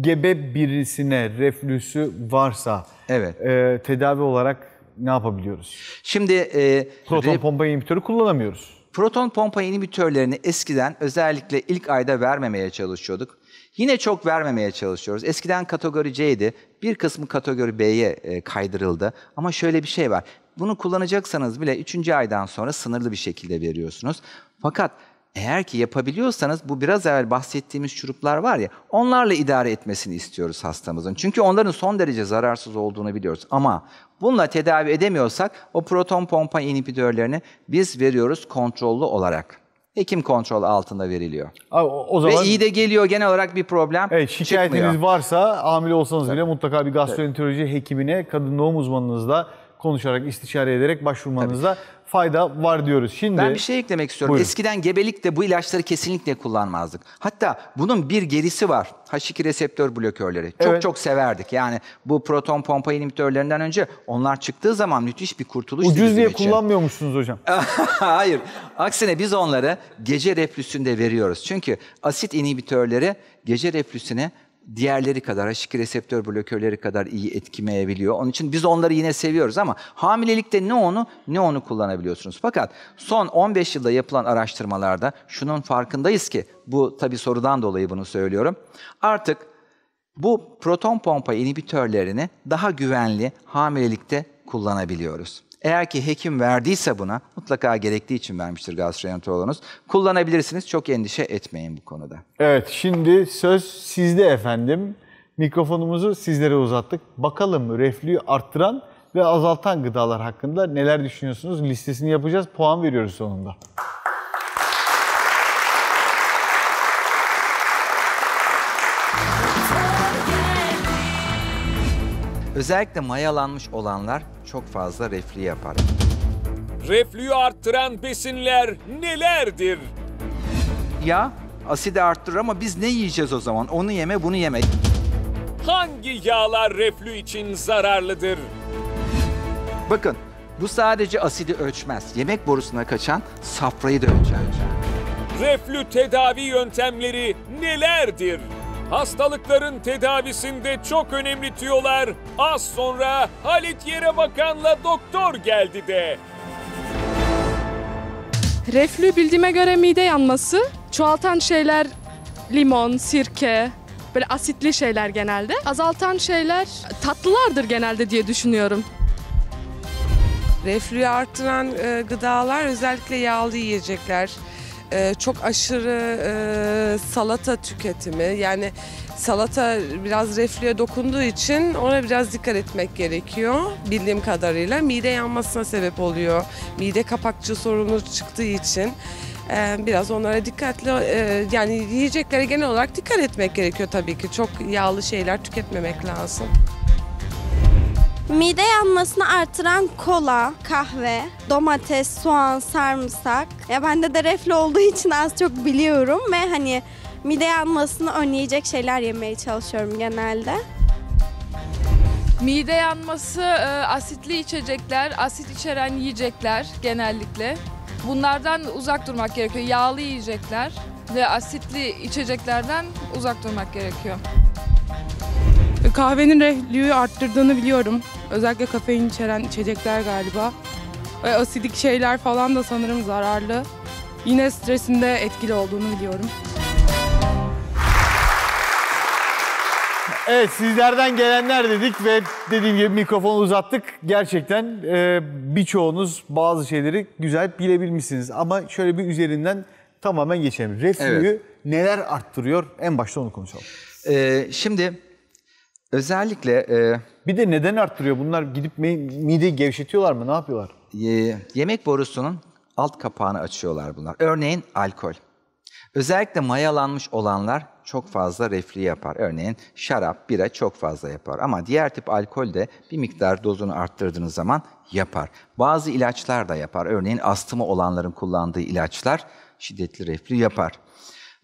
gebe birisine reflüsü varsa evet. e, tedavi olarak ne yapabiliyoruz? Şimdi e, proton pompa inhibitörü kullanamıyoruz. Proton pompa inhibitörlerini eskiden özellikle ilk ayda vermemeye çalışıyorduk. Yine çok vermemeye çalışıyoruz. Eskiden kategori C'ydi. Bir kısmı kategori B'ye e, kaydırıldı. Ama şöyle bir şey var. Bunu kullanacaksanız bile üçüncü aydan sonra sınırlı bir şekilde veriyorsunuz. Fakat eğer ki yapabiliyorsanız bu biraz evvel bahsettiğimiz şuruplar var ya onlarla idare etmesini istiyoruz hastamızın. Çünkü onların son derece zararsız olduğunu biliyoruz. Ama bununla tedavi edemiyorsak o proton pompa inhibitörlerini biz veriyoruz kontrollü olarak. Hekim kontrol altında veriliyor. Abi, o, zaman... Ve iyi de geliyor genel olarak bir problem evet, şikayetiniz çıkmıyor. varsa hamile olsanız Tabii. bile mutlaka bir gastroenteroloji hekimine kadın doğum uzmanınızla konuşarak, istişare ederek başvurmanızda Tabii. fayda var diyoruz. Şimdi Ben bir şey eklemek istiyorum. Buyurun. Eskiden gebelikte bu ilaçları kesinlikle kullanmazdık. Hatta bunun bir gerisi var. H2 reseptör blokörleri. Çok evet. çok severdik. Yani bu proton pompa inhibitörlerinden önce onlar çıktığı zaman müthiş bir kurtuluş. Ucuz diye için. kullanmıyormuşsunuz hocam. Hayır. Aksine biz onları gece reflüsünde veriyoruz. Çünkü asit inhibitörleri gece reflüsüne diğerleri kadar, h reseptör blokörleri kadar iyi etkimeyebiliyor. Onun için biz onları yine seviyoruz ama hamilelikte ne onu ne onu kullanabiliyorsunuz. Fakat son 15 yılda yapılan araştırmalarda şunun farkındayız ki, bu tabii sorudan dolayı bunu söylüyorum. Artık bu proton pompa inhibitörlerini daha güvenli hamilelikte kullanabiliyoruz. Eğer ki hekim verdiyse buna, mutlaka gerektiği için vermiştir gastroenterologunuz. Kullanabilirsiniz, çok endişe etmeyin bu konuda. Evet, şimdi söz sizde efendim. Mikrofonumuzu sizlere uzattık. Bakalım reflüyü arttıran ve azaltan gıdalar hakkında neler düşünüyorsunuz? Listesini yapacağız, puan veriyoruz sonunda. Özellikle mayalanmış olanlar çok fazla reflü yapar. Reflüyü arttıran besinler nelerdir? Ya asidi arttırır ama biz ne yiyeceğiz o zaman? Onu yeme, bunu yeme. Hangi yağlar reflü için zararlıdır? Bakın, bu sadece asidi ölçmez. Yemek borusuna kaçan safrayı da ölçer. Reflü tedavi yöntemleri nelerdir? Hastalıkların tedavisinde çok önemli tüyolar az sonra Halit Yerebakan'la doktor geldi de. Reflü bildiğime göre mide yanması. Çoğaltan şeyler limon, sirke, böyle asitli şeyler genelde. Azaltan şeyler tatlılardır genelde diye düşünüyorum. Reflüyü arttıran e, gıdalar özellikle yağlı yiyecekler e, çok aşırı e, salata tüketimi yani salata biraz reflüye dokunduğu için ona biraz dikkat etmek gerekiyor bildiğim kadarıyla. Mide yanmasına sebep oluyor. Mide kapakçı sorunu çıktığı için e, biraz onlara dikkatli e, yani yiyeceklere genel olarak dikkat etmek gerekiyor tabii ki. Çok yağlı şeyler tüketmemek lazım. Mide yanmasını artıran kola, kahve, domates, soğan, sarımsak. Ya bende de reflü olduğu için az çok biliyorum ve hani mide yanmasını önleyecek şeyler yemeye çalışıyorum genelde. Mide yanması e, asitli içecekler, asit içeren yiyecekler genellikle. Bunlardan uzak durmak gerekiyor. Yağlı yiyecekler ve asitli içeceklerden uzak durmak gerekiyor. Kahvenin reflüyü arttırdığını biliyorum. Özellikle kafein içeren içecekler galiba. Ve asidik şeyler falan da sanırım zararlı. Yine stresinde etkili olduğunu biliyorum. Evet sizlerden gelenler dedik ve dediğim gibi mikrofonu uzattık. Gerçekten e, birçoğunuz bazı şeyleri güzel bilebilmişsiniz ama şöyle bir üzerinden tamamen geçelim. Reflüyü Evet. neler arttırıyor? En başta onu konuşalım. Ee, şimdi Özellikle... E, bir de neden arttırıyor? Bunlar gidip mideyi gevşetiyorlar mı? Ne yapıyorlar? E, yemek borusunun alt kapağını açıyorlar bunlar. Örneğin alkol. Özellikle mayalanmış olanlar çok fazla refli yapar. Örneğin şarap, bira çok fazla yapar. Ama diğer tip alkol de bir miktar dozunu arttırdığınız zaman yapar. Bazı ilaçlar da yapar. Örneğin astımı olanların kullandığı ilaçlar şiddetli reflü yapar.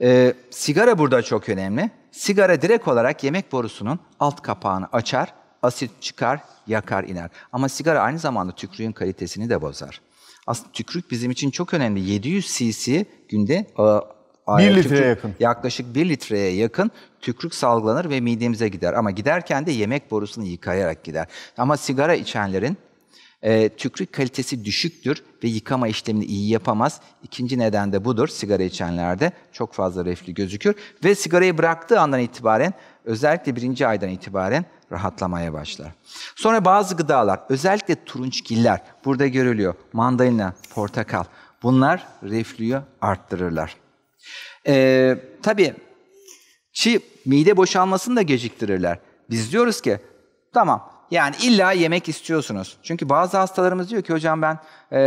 Ee, sigara burada çok önemli sigara direkt olarak yemek borusunun alt kapağını açar, asit çıkar, yakar iner. Ama sigara aynı zamanda tükürüğün kalitesini de bozar. Aslında tükrük bizim için çok önemli. 700 cc günde 1 e, litreye tükrük, yakın. Yaklaşık 1 litreye yakın tükürük salgılanır ve midemize gider. Ama giderken de yemek borusunu yıkayarak gider. Ama sigara içenlerin e, ee, tükürük kalitesi düşüktür ve yıkama işlemini iyi yapamaz. İkinci neden de budur. Sigara içenlerde çok fazla reflü gözükür. Ve sigarayı bıraktığı andan itibaren özellikle birinci aydan itibaren rahatlamaya başlar. Sonra bazı gıdalar özellikle turunçgiller burada görülüyor. Mandalina, portakal bunlar reflüyü arttırırlar. Ee, tabii çiğ mide boşalmasını da geciktirirler. Biz diyoruz ki tamam yani illa yemek istiyorsunuz. Çünkü bazı hastalarımız diyor ki hocam ben e,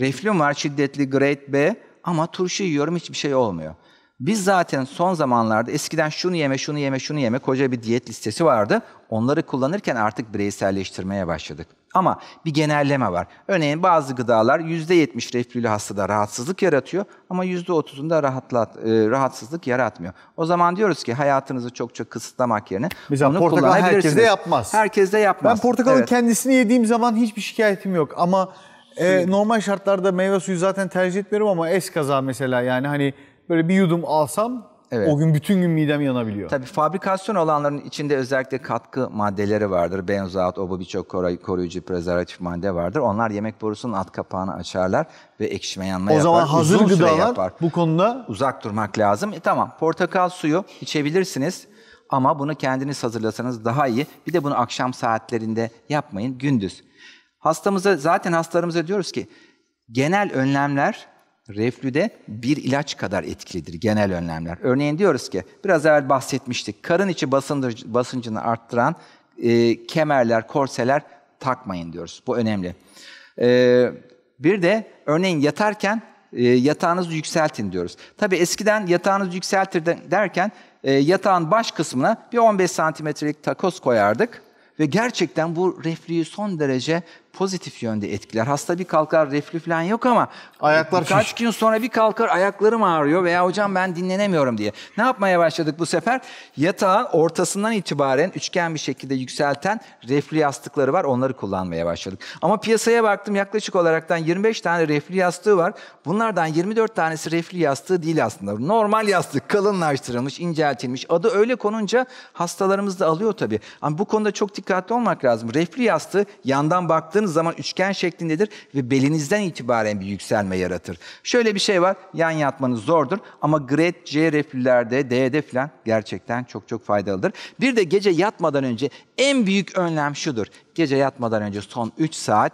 reflüm var şiddetli grade B ama turşu yiyorum hiçbir şey olmuyor. Biz zaten son zamanlarda eskiden şunu yeme, şunu yeme, şunu yeme koca bir diyet listesi vardı. Onları kullanırken artık bireyselleştirmeye başladık. Ama bir genelleme var. Örneğin bazı gıdalar %70 reflülü hastada rahatsızlık yaratıyor ama %30'unda rahatlat, e, rahatsızlık yaratmıyor. O zaman diyoruz ki hayatınızı çok çok kısıtlamak yerine Mesela bunu portakal herkes de yapmaz. Herkes de yapmaz. Ben portakalın evet. kendisini yediğim zaman hiçbir şikayetim yok ama e, normal şartlarda meyve suyu zaten tercih etmiyorum ama es kaza mesela yani hani böyle bir yudum alsam Evet. O gün bütün gün midem yanabiliyor. Tabii fabrikasyon alanlarının içinde özellikle katkı maddeleri vardır. Benzoat, obu birçok koruyucu prezervatif madde vardır. Onlar yemek borusunun alt kapağını açarlar ve ekşime yanma yapar. O zaman hazır Uzun gıdalar yapar. bu konuda... Uzak durmak lazım. E, tamam portakal suyu içebilirsiniz. Ama bunu kendiniz hazırlasanız daha iyi. Bir de bunu akşam saatlerinde yapmayın, gündüz. Hastamıza, zaten hastalarımıza diyoruz ki genel önlemler reflüde bir ilaç kadar etkilidir genel önlemler. Örneğin diyoruz ki biraz evvel bahsetmiştik karın içi basıncını arttıran e, kemerler, korseler takmayın diyoruz. Bu önemli. E, bir de örneğin yatarken e, yatağınızı yükseltin diyoruz. Tabii eskiden yatağınızı yükseltir derken e, yatağın baş kısmına bir 15 santimetrelik takoz koyardık. Ve gerçekten bu reflüyü son derece pozitif yönde etkiler. Hasta bir kalkar reflü falan yok ama Ayaklar kaç gün sonra bir kalkar ayaklarım ağrıyor veya hocam ben dinlenemiyorum diye. Ne yapmaya başladık bu sefer? Yatağın ortasından itibaren üçgen bir şekilde yükselten reflü yastıkları var. Onları kullanmaya başladık. Ama piyasaya baktım yaklaşık olaraktan 25 tane reflü yastığı var. Bunlardan 24 tanesi reflü yastığı değil aslında. Normal yastık kalınlaştırılmış, inceltilmiş. Adı öyle konunca hastalarımız da alıyor tabii. Ama bu konuda çok dikkatli olmak lazım. Reflü yastığı yandan baktığın baktığınız zaman üçgen şeklindedir ve belinizden itibaren bir yükselme yaratır. Şöyle bir şey var, yan yatmanız zordur ama grade C reflülerde, D'de filan gerçekten çok çok faydalıdır. Bir de gece yatmadan önce en büyük önlem şudur. Gece yatmadan önce son 3 saat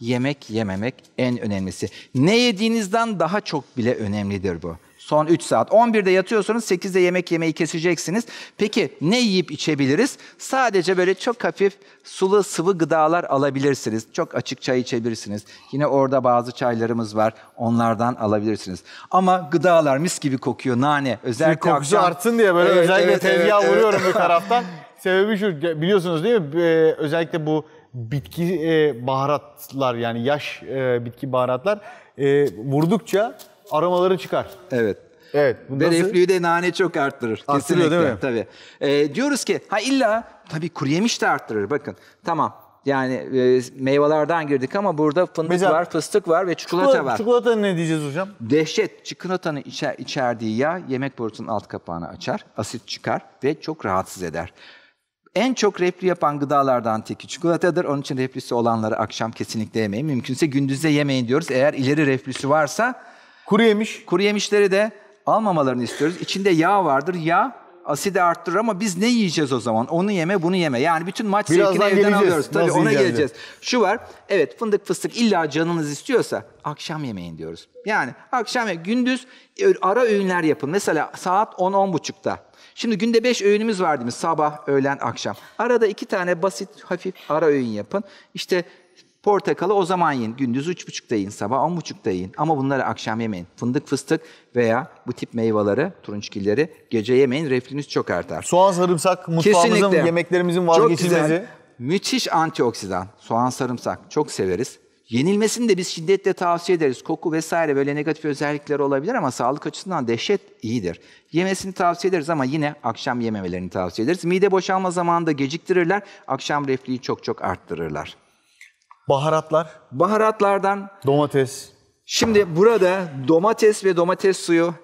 yemek yememek en önemlisi. Ne yediğinizden daha çok bile önemlidir bu. Son 3 saat. 11'de yatıyorsanız 8'de yemek yemeyi keseceksiniz. Peki ne yiyip içebiliriz? Sadece böyle çok hafif sulu sıvı gıdalar alabilirsiniz. Çok açık çay içebilirsiniz. Yine orada bazı çaylarımız var. Onlardan alabilirsiniz. Ama gıdalar mis gibi kokuyor. Nane. Özellikle Kokusu akşam... artsın diye böyle evet, özellikle evet, tezgah evet, vuruyorum evet. bir taraftan. Sebebi şu biliyorsunuz değil mi? Ee, özellikle bu bitki e, baharatlar yani yaş e, bitki baharatlar e, vurdukça aromaları çıkar. Evet. Evet. Ve reflüyü de nane çok arttırır. Arttırıyor değil mi? Tabii. Ee, diyoruz ki ha illa tabii kuru yemiş de arttırır bakın. Tamam yani e, meyvelerden girdik ama burada fındık Mesela, var, fıstık var ve çikolata, çikolata var. Çikolata ne diyeceğiz hocam? Dehşet. Çikolatanın içer, içerdiği yağ yemek borusunun alt kapağını açar, asit çıkar ve çok rahatsız eder. En çok repli yapan gıdalardan teki çikolatadır. Onun için reflüsü olanları akşam kesinlikle yemeyin. Mümkünse gündüzde yemeyin diyoruz. Eğer ileri reflüsü varsa Kuru yemiş. Kuru yemişleri de almamalarını istiyoruz. İçinde yağ vardır. Yağ asidi arttırır ama biz ne yiyeceğiz o zaman? Onu yeme, bunu yeme. Yani bütün maç Birazdan zevkini evden geleceğiz. alıyoruz. Tabii Nasıl ona yiyeceğiz? geleceğiz. Şu var. Evet fındık fıstık illa canınız istiyorsa akşam yemeğin diyoruz. Yani akşam ye- gündüz ara öğünler yapın. Mesela saat 10-10.30'da. Şimdi günde 5 öğünümüz var değil mi? Sabah, öğlen, akşam. Arada iki tane basit, hafif ara öğün yapın. İşte Portakalı o zaman yiyin. Gündüz üç buçukta yiyin, sabah on buçukta yiyin. Ama bunları akşam yemeyin. Fındık, fıstık veya bu tip meyveleri, turunçgilleri gece yemeyin. Refliniz çok artar. Soğan, sarımsak mutfağımızın, Kesinlikle. yemeklerimizin vazgeçilmezi. Müthiş antioksidan. Soğan, sarımsak çok severiz. Yenilmesini de biz şiddetle tavsiye ederiz. Koku vesaire böyle negatif özellikler olabilir ama sağlık açısından dehşet iyidir. Yemesini tavsiye ederiz ama yine akşam yememelerini tavsiye ederiz. Mide boşalma zamanında geciktirirler, akşam refliyi çok çok arttırırlar. Baharatlar? Baharatlardan. Domates. Şimdi burada domates ve domates suyu.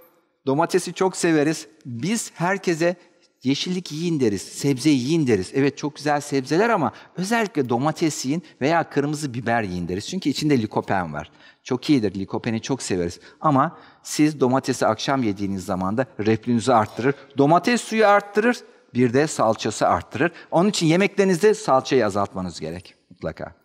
Domatesi çok severiz. Biz herkese yeşillik yiyin deriz, sebze yiyin deriz. Evet çok güzel sebzeler ama özellikle domates yiyin veya kırmızı biber yiyin deriz. Çünkü içinde likopen var. Çok iyidir, likopeni çok severiz. Ama siz domatesi akşam yediğiniz zaman da reflünüzü arttırır, domates suyu arttırır, bir de salçası arttırır. Onun için yemeklerinizde salçayı azaltmanız gerek mutlaka.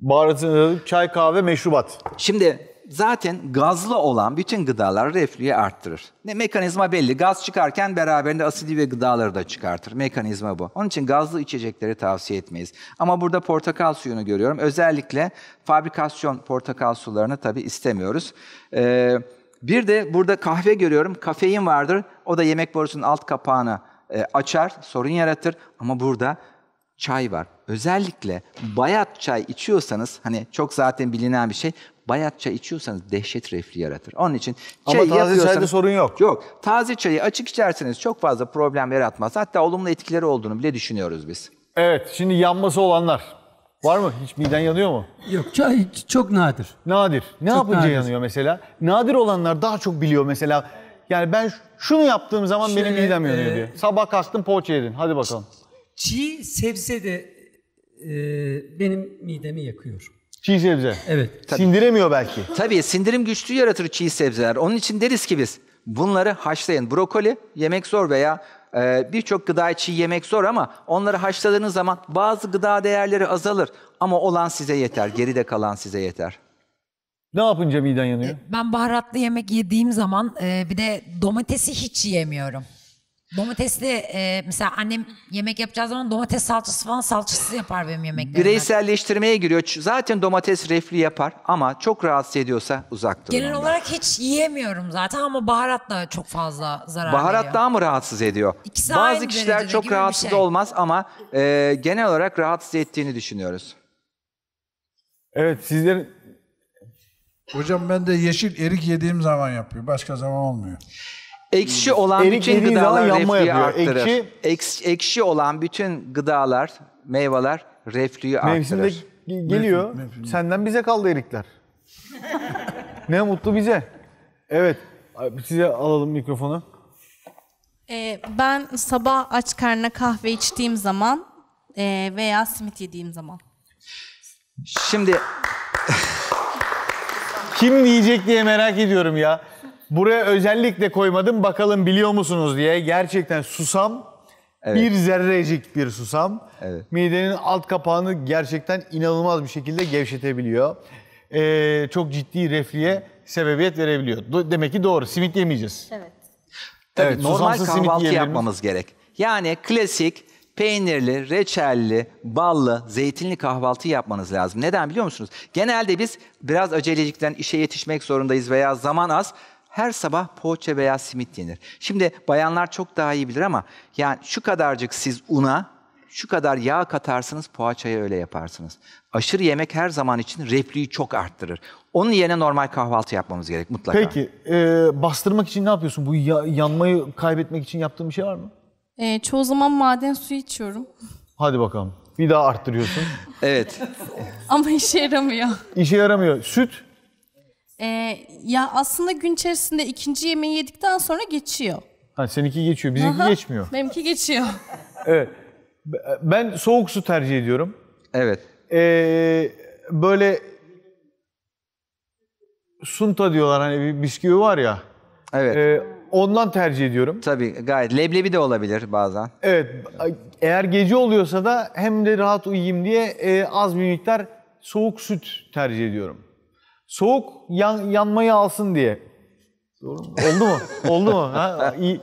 Baharatını çay, kahve, meşrubat. Şimdi zaten gazlı olan bütün gıdalar reflüyü arttırır. Ne mekanizma belli. Gaz çıkarken beraberinde asidi ve gıdaları da çıkartır. Mekanizma bu. Onun için gazlı içecekleri tavsiye etmeyiz. Ama burada portakal suyunu görüyorum. Özellikle fabrikasyon portakal sularını tabii istemiyoruz. Ee, bir de burada kahve görüyorum. Kafein vardır. O da yemek borusunun alt kapağını e, açar, sorun yaratır. Ama burada çay var özellikle bayat çay içiyorsanız hani çok zaten bilinen bir şey. Bayat çay içiyorsanız dehşet refli yaratır. Onun için çay Ama taze çayda sorun yok. Yok. Taze çayı açık içerseniz çok fazla problem yaratmaz. Hatta olumlu etkileri olduğunu bile düşünüyoruz biz. Evet. Şimdi yanması olanlar. Var mı? Hiç miden yanıyor mu? Yok çay çok nadir. Nadir. Ne çok yapınca nadir. yanıyor mesela? Nadir olanlar daha çok biliyor mesela. Yani ben şunu yaptığım zaman Şöyle, benim midem yanıyor e, diyor. Sabah kalktım poğaça yedin. Hadi bakalım. Çiğ sebze de e, benim midemi yakıyor. Çiğ sebze. Evet. Tabii. Sindiremiyor belki. Tabii sindirim güçlüğü yaratır çiğ sebzeler. Onun için deriz ki biz bunları haşlayın. Brokoli yemek zor veya e, birçok gıda çiğ yemek zor ama onları haşladığınız zaman bazı gıda değerleri azalır. Ama olan size yeter. Geride kalan size yeter. Ne yapınca miden yanıyor? E, ben baharatlı yemek yediğim zaman bir de domatesi hiç yemiyorum. Domatesli e, mesela annem yemek yapacağı zaman domates salçası falan salçası yapar benim yemeklerimden. Bireyselleştirmeye giriyor. Zaten domates reflü yapar ama çok rahatsız ediyorsa uzak durun. Genel ondan. olarak hiç yiyemiyorum zaten ama baharat da çok fazla zarar baharat veriyor. Baharat daha mı rahatsız ediyor? İkisi Bazı kişiler çok rahatsız şey. olmaz ama e, genel olarak rahatsız ettiğini düşünüyoruz. Evet sizlerin Hocam ben de yeşil erik yediğim zaman yapıyor. Başka zaman olmuyor. Ekşi hmm. olan Erik bütün gıdalar reflüyü arttırır. Ekşi- Eks- ekşi olan bütün gıdalar, meyveler reflüyü arttırır. ge- geliyor. Mevsim, mevsim. Senden bize kaldı erikler. ne mutlu bize. Evet. Size alalım mikrofonu. Ee, ben sabah aç karnına kahve içtiğim zaman ee, veya simit yediğim zaman. Şimdi Kim diyecek diye merak ediyorum ya. Buraya özellikle koymadım bakalım biliyor musunuz diye. Gerçekten susam Evet. Bir zerrecik bir susam evet. midenin alt kapağını gerçekten inanılmaz bir şekilde gevşetebiliyor. Ee, çok ciddi refliye sebebiyet verebiliyor. Demek ki doğru. Simit yemeyeceğiz. Evet. Evet, normal susamsız simit kahvaltı yapmamız gerek. Yani klasik peynirli, reçelli, ballı, zeytinli kahvaltı yapmanız lazım. Neden biliyor musunuz? Genelde biz biraz acelecikten işe yetişmek zorundayız veya zaman az her sabah poğaça veya simit yenir. Şimdi bayanlar çok daha iyi bilir ama yani şu kadarcık siz una, şu kadar yağ katarsınız, poğaçayı öyle yaparsınız. Aşırı yemek her zaman için repliği çok arttırır. Onun yerine normal kahvaltı yapmamız gerek mutlaka. Peki, e, bastırmak için ne yapıyorsun? Bu ya, yanmayı kaybetmek için yaptığın bir şey var mı? E, çoğu zaman maden suyu içiyorum. Hadi bakalım. Bir daha arttırıyorsun. evet. Ama işe yaramıyor. İşe yaramıyor. Süt? Ee, ya aslında gün içerisinde ikinci yemeği yedikten sonra geçiyor. Ha, seninki geçiyor, bizimki Aha, geçmiyor. Benimki geçiyor. evet. Ben soğuk su tercih ediyorum. Evet. Ee, böyle sunta diyorlar hani bir bisküvi var ya. Evet. E, ondan tercih ediyorum. Tabii gayet. Leblebi de olabilir bazen. Evet. Eğer gece oluyorsa da hem de rahat uyuyayım diye e, az bir miktar soğuk süt tercih ediyorum. Soğuk yan, yanmayı alsın diye. Doğru mu? Oldu mu? Oldu mu? Ha? İyi.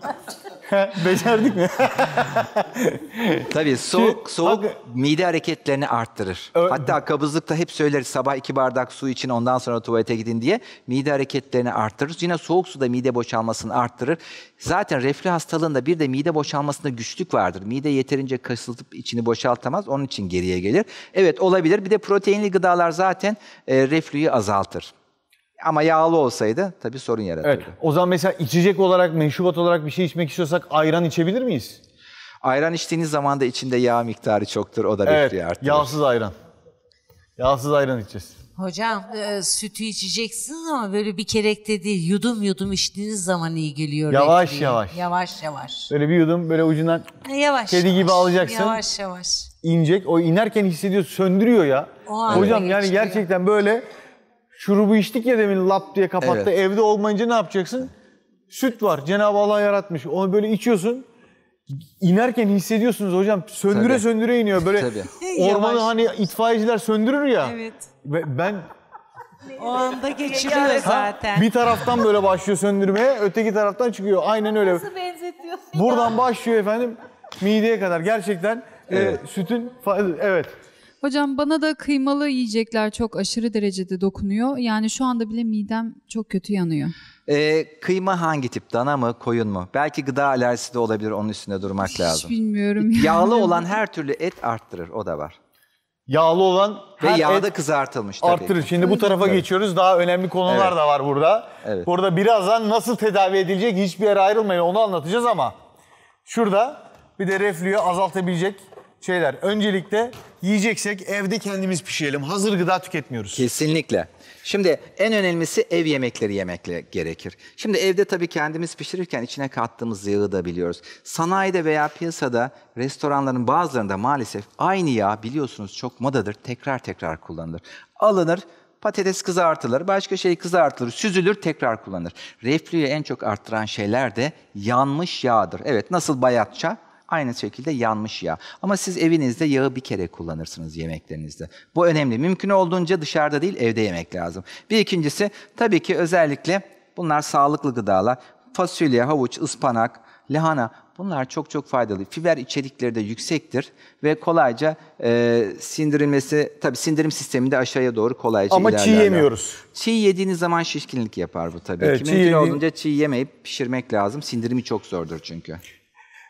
Becerdik mi? Tabii soğuk soğuk Abi, mide hareketlerini arttırır. Ö- Hatta kabızlıkta hep söyleriz sabah iki bardak su için ondan sonra tuvalete gidin diye mide hareketlerini arttırır. Yine soğuk su da mide boşalmasını arttırır. Zaten reflü hastalığında bir de mide boşalmasında güçlük vardır. Mide yeterince kasıltıp içini boşaltamaz. Onun için geriye gelir. Evet olabilir. Bir de proteinli gıdalar zaten e, reflüyü azaltır. Ama yağlı olsaydı tabii sorun yaratırdı. Evet. O zaman mesela içecek olarak, meşrubat olarak bir şey içmek istiyorsak ayran içebilir miyiz? Ayran içtiğiniz zaman da içinde yağ miktarı çoktur. O da evet, bir şey artırır. Yağsız ayran. Yağsız ayran içeceğiz. Hocam e, sütü içeceksiniz ama böyle bir kerekte değil yudum yudum içtiğiniz zaman iyi geliyor. Yavaş renkliği. yavaş. Yavaş yavaş. Böyle bir yudum böyle ucundan yavaş, kedi yavaş. gibi alacaksın. Yavaş yavaş. İnecek o inerken hissediyor söndürüyor ya. O Hocam yani çıkıyor. gerçekten böyle şurubu içtik ya demin lap diye kapattı. Evet. Evde olmayınca ne yapacaksın? Süt var. Cenab-ı Allah yaratmış. Onu böyle içiyorsun. İnerken hissediyorsunuz hocam. Söndüre Tabii. söndüre iniyor. Böyle Tabii. ormanı hani itfaiyeciler söndürür ya. Evet. Ben o anda geçiriyor zaten. Bir taraftan böyle başlıyor söndürmeye, öteki taraftan çıkıyor. Aynen öyle. Nasıl benzetiyorsun? Buradan ya? başlıyor efendim mideye kadar. Gerçekten e, evet. e, sütün evet. Hocam bana da kıymalı yiyecekler çok aşırı derecede dokunuyor. Yani şu anda bile midem çok kötü yanıyor. Ee, kıyma hangi tip? Dana mı, koyun mu? Belki gıda alerjisi de olabilir onun üstünde durmak Hiç lazım. Hiç bilmiyorum. Yağlı yani. olan her türlü et arttırır o da var. Yağlı olan ve her yağda et kızartılmış tabii. Arttırır. Şimdi bu tarafa evet. geçiyoruz. Daha önemli konular evet. da var burada. Evet. Burada birazdan nasıl tedavi edilecek hiçbir yere ayrılmayın onu anlatacağız ama şurada bir de reflüyü azaltabilecek şeyler. Öncelikle yiyeceksek evde kendimiz pişirelim. Hazır gıda tüketmiyoruz. Kesinlikle. Şimdi en önemlisi ev yemekleri yemekle gerekir. Şimdi evde tabii kendimiz pişirirken içine kattığımız yağı da biliyoruz. Sanayide veya piyasada restoranların bazılarında maalesef aynı yağ biliyorsunuz çok modadır. Tekrar tekrar kullanılır. Alınır, patates kızartılır, başka şey kızartılır, süzülür, tekrar kullanılır. Reflüyü en çok arttıran şeyler de yanmış yağdır. Evet nasıl bayatça Aynı şekilde yanmış yağ. Ama siz evinizde yağı bir kere kullanırsınız yemeklerinizde. Bu önemli. Mümkün olduğunca dışarıda değil evde yemek lazım. Bir ikincisi tabii ki özellikle bunlar sağlıklı gıdalar. Fasulye, havuç, ıspanak, lahana bunlar çok çok faydalı. Fiber içerikleri de yüksektir ve kolayca e, sindirilmesi, tabii sindirim sisteminde aşağıya doğru kolayca Ama ilerler. Ama çiğ yemiyoruz. Çiğ yediğiniz zaman şişkinlik yapar bu tabii evet, ki. Mümkün yediğin... olunca çiğ yemeyip pişirmek lazım. Sindirimi çok zordur çünkü.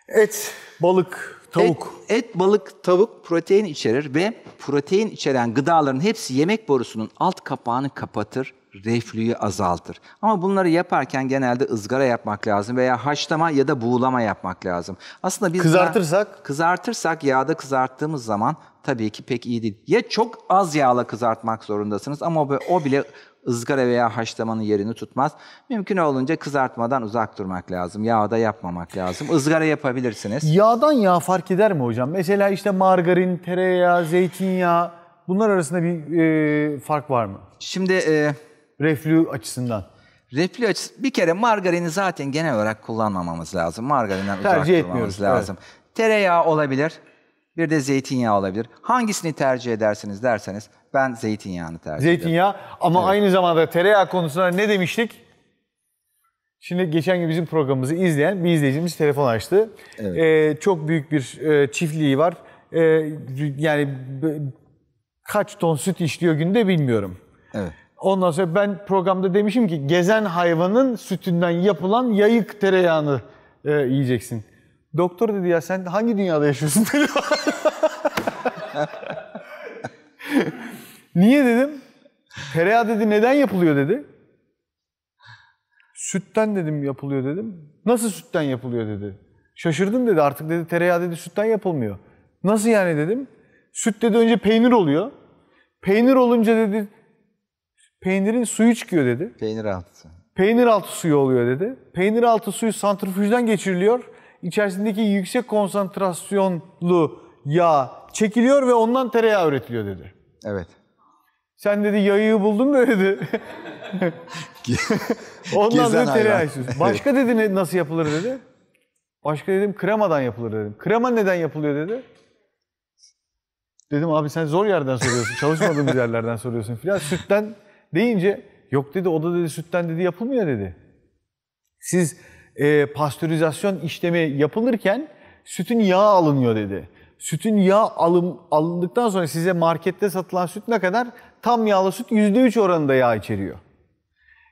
Et, balık, tavuk. Et, et, balık, tavuk protein içerir ve protein içeren gıdaların hepsi yemek borusunun alt kapağını kapatır, reflüyü azaltır. Ama bunları yaparken genelde ızgara yapmak lazım veya haşlama ya da buğulama yapmak lazım. Aslında biz kızartırsak da, kızartırsak yağda kızarttığımız zaman tabii ki pek iyi değil. Ya çok az yağla kızartmak zorundasınız ama o bile ızgara veya haşlamanın yerini tutmaz. Mümkün olunca kızartmadan uzak durmak lazım. Yağda yapmamak lazım. Izgara yapabilirsiniz. Yağdan yağ fark eder mi hocam? Mesela işte margarin, tereyağı, zeytinyağı bunlar arasında bir e, fark var mı? Şimdi e, reflü açısından. Reflü açısı bir kere margarini zaten genel olarak kullanmamamız lazım. Margarinden Tercih uzak durmamız lazım. Evet. Tereyağı olabilir bir de zeytinyağı olabilir. Hangisini tercih edersiniz derseniz ben zeytinyağını tercih ederim. Zeytinyağı ama evet. aynı zamanda tereyağı konusunda ne demiştik? Şimdi geçen gün bizim programımızı izleyen bir izleyicimiz telefon açtı. Evet. Ee, çok büyük bir e, çiftliği var. Ee, yani kaç ton süt işliyor günde bilmiyorum. Evet. Ondan sonra ben programda demişim ki gezen hayvanın sütünden yapılan yayık tereyağını e, yiyeceksin. Doktor dedi ya sen hangi dünyada yaşıyorsun dedi. Niye dedim? Tereyağı dedi neden yapılıyor dedi. Sütten dedim yapılıyor dedim. Nasıl sütten yapılıyor dedi. Şaşırdım dedi artık dedi tereyağı dedi sütten yapılmıyor. Nasıl yani dedim. Süt dedi önce peynir oluyor. Peynir olunca dedi peynirin suyu çıkıyor dedi. Peynir altı. Peynir altı suyu oluyor dedi. Peynir altı suyu santrifüjden geçiriliyor içerisindeki yüksek konsantrasyonlu yağ çekiliyor ve ondan tereyağı üretiliyor dedi. Evet. Sen dedi yayığı buldun mu dedi. ondan Gezen dedi tereyağı istiyorsun. Başka dedi nasıl yapılır dedi. Başka dedim kremadan yapılır dedim. Krema neden yapılıyor dedi. Dedim abi sen zor yerden soruyorsun. Çalışmadığımız yerlerden soruyorsun filan. Sütten deyince yok dedi o da dedi sütten dedi yapılmıyor dedi. Siz e, pastörizasyon işlemi yapılırken sütün yağı alınıyor dedi. Sütün yağ alım, alındıktan sonra size markette satılan süt ne kadar? Tam yağlı süt %3 oranında yağ içeriyor.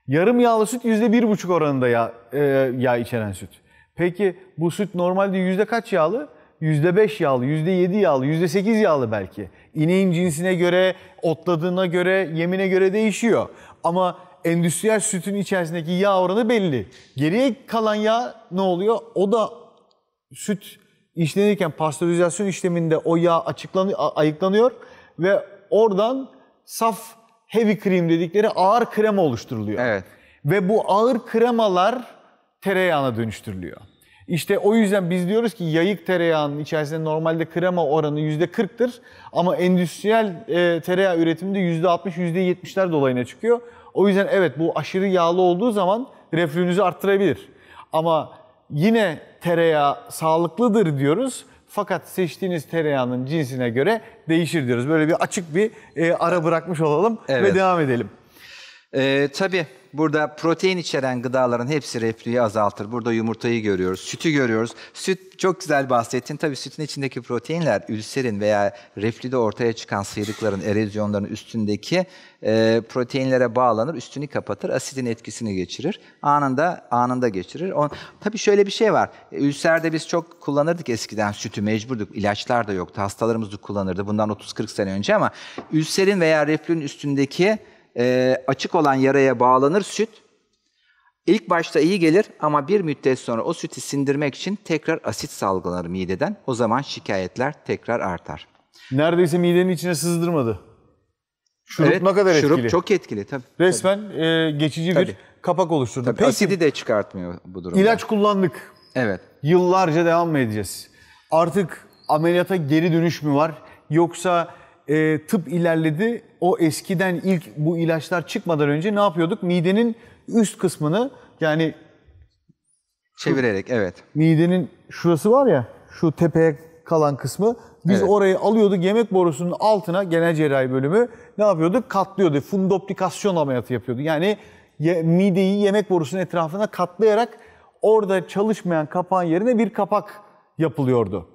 Yarım yağlı süt %1,5 oranında yağ, e, yağ içeren süt. Peki bu süt normalde yüzde kaç yağlı? Yüzde beş yağlı, yüzde yedi yağlı, yüzde sekiz yağlı belki. İneğin cinsine göre, otladığına göre, yemine göre değişiyor. Ama endüstriyel sütün içerisindeki yağ oranı belli. Geriye kalan yağ ne oluyor? O da süt işlenirken pastörizasyon işleminde o yağ açıklanıyor, ayıklanıyor ve oradan saf heavy cream dedikleri ağır krema oluşturuluyor. Evet. Ve bu ağır kremalar tereyağına dönüştürülüyor. İşte o yüzden biz diyoruz ki yayık tereyağının içerisinde normalde krema oranı %40'tır ama endüstriyel e, tereyağı üretiminde %60, %70'ler dolayına çıkıyor. O yüzden evet bu aşırı yağlı olduğu zaman reflünüzü arttırabilir. Ama yine tereyağı sağlıklıdır diyoruz. Fakat seçtiğiniz tereyağının cinsine göre değişir diyoruz. Böyle bir açık bir e, ara bırakmış olalım evet. ve devam edelim. Ee, tabii Burada protein içeren gıdaların hepsi reflüyü azaltır. Burada yumurtayı görüyoruz, sütü görüyoruz. Süt çok güzel bahsettin. Tabii sütün içindeki proteinler ülserin veya reflüde ortaya çıkan sıyrıkların, erozyonların üstündeki e, proteinlere bağlanır, üstünü kapatır, asidin etkisini geçirir. Anında anında geçirir. On, tabii şöyle bir şey var. E, ülserde biz çok kullanırdık eskiden sütü, mecburduk. İlaçlar da yoktu. Hastalarımız da kullanırdı bundan 30-40 sene önce ama ülserin veya reflünün üstündeki e, açık olan yaraya bağlanır süt. İlk başta iyi gelir ama bir müddet sonra o sütü sindirmek için tekrar asit salgılanır mideden. O zaman şikayetler tekrar artar. Neredeyse midenin içine sızdırmadı. Şurup evet, ne kadar şurup etkili? Şurup çok etkili tabii. Resmen tabii. E, geçici tabii. bir kapak oluşturdu. Tabii, Peki, asidi de çıkartmıyor bu durumda. İlaç kullandık. Evet. Yıllarca devam mı edeceğiz? Artık ameliyata geri dönüş mü var? Yoksa e, tıp ilerledi, o eskiden ilk bu ilaçlar çıkmadan önce ne yapıyorduk? Midenin üst kısmını yani çevirerek evet. Midenin şurası var ya şu tepeye kalan kısmı biz evet. orayı alıyorduk yemek borusunun altına genel cerrahi bölümü ne yapıyorduk? Katlıyordu. Fundoplikasyon ameliyatı yapıyordu. Yani mideyi yemek borusunun etrafına katlayarak orada çalışmayan kapağın yerine bir kapak yapılıyordu.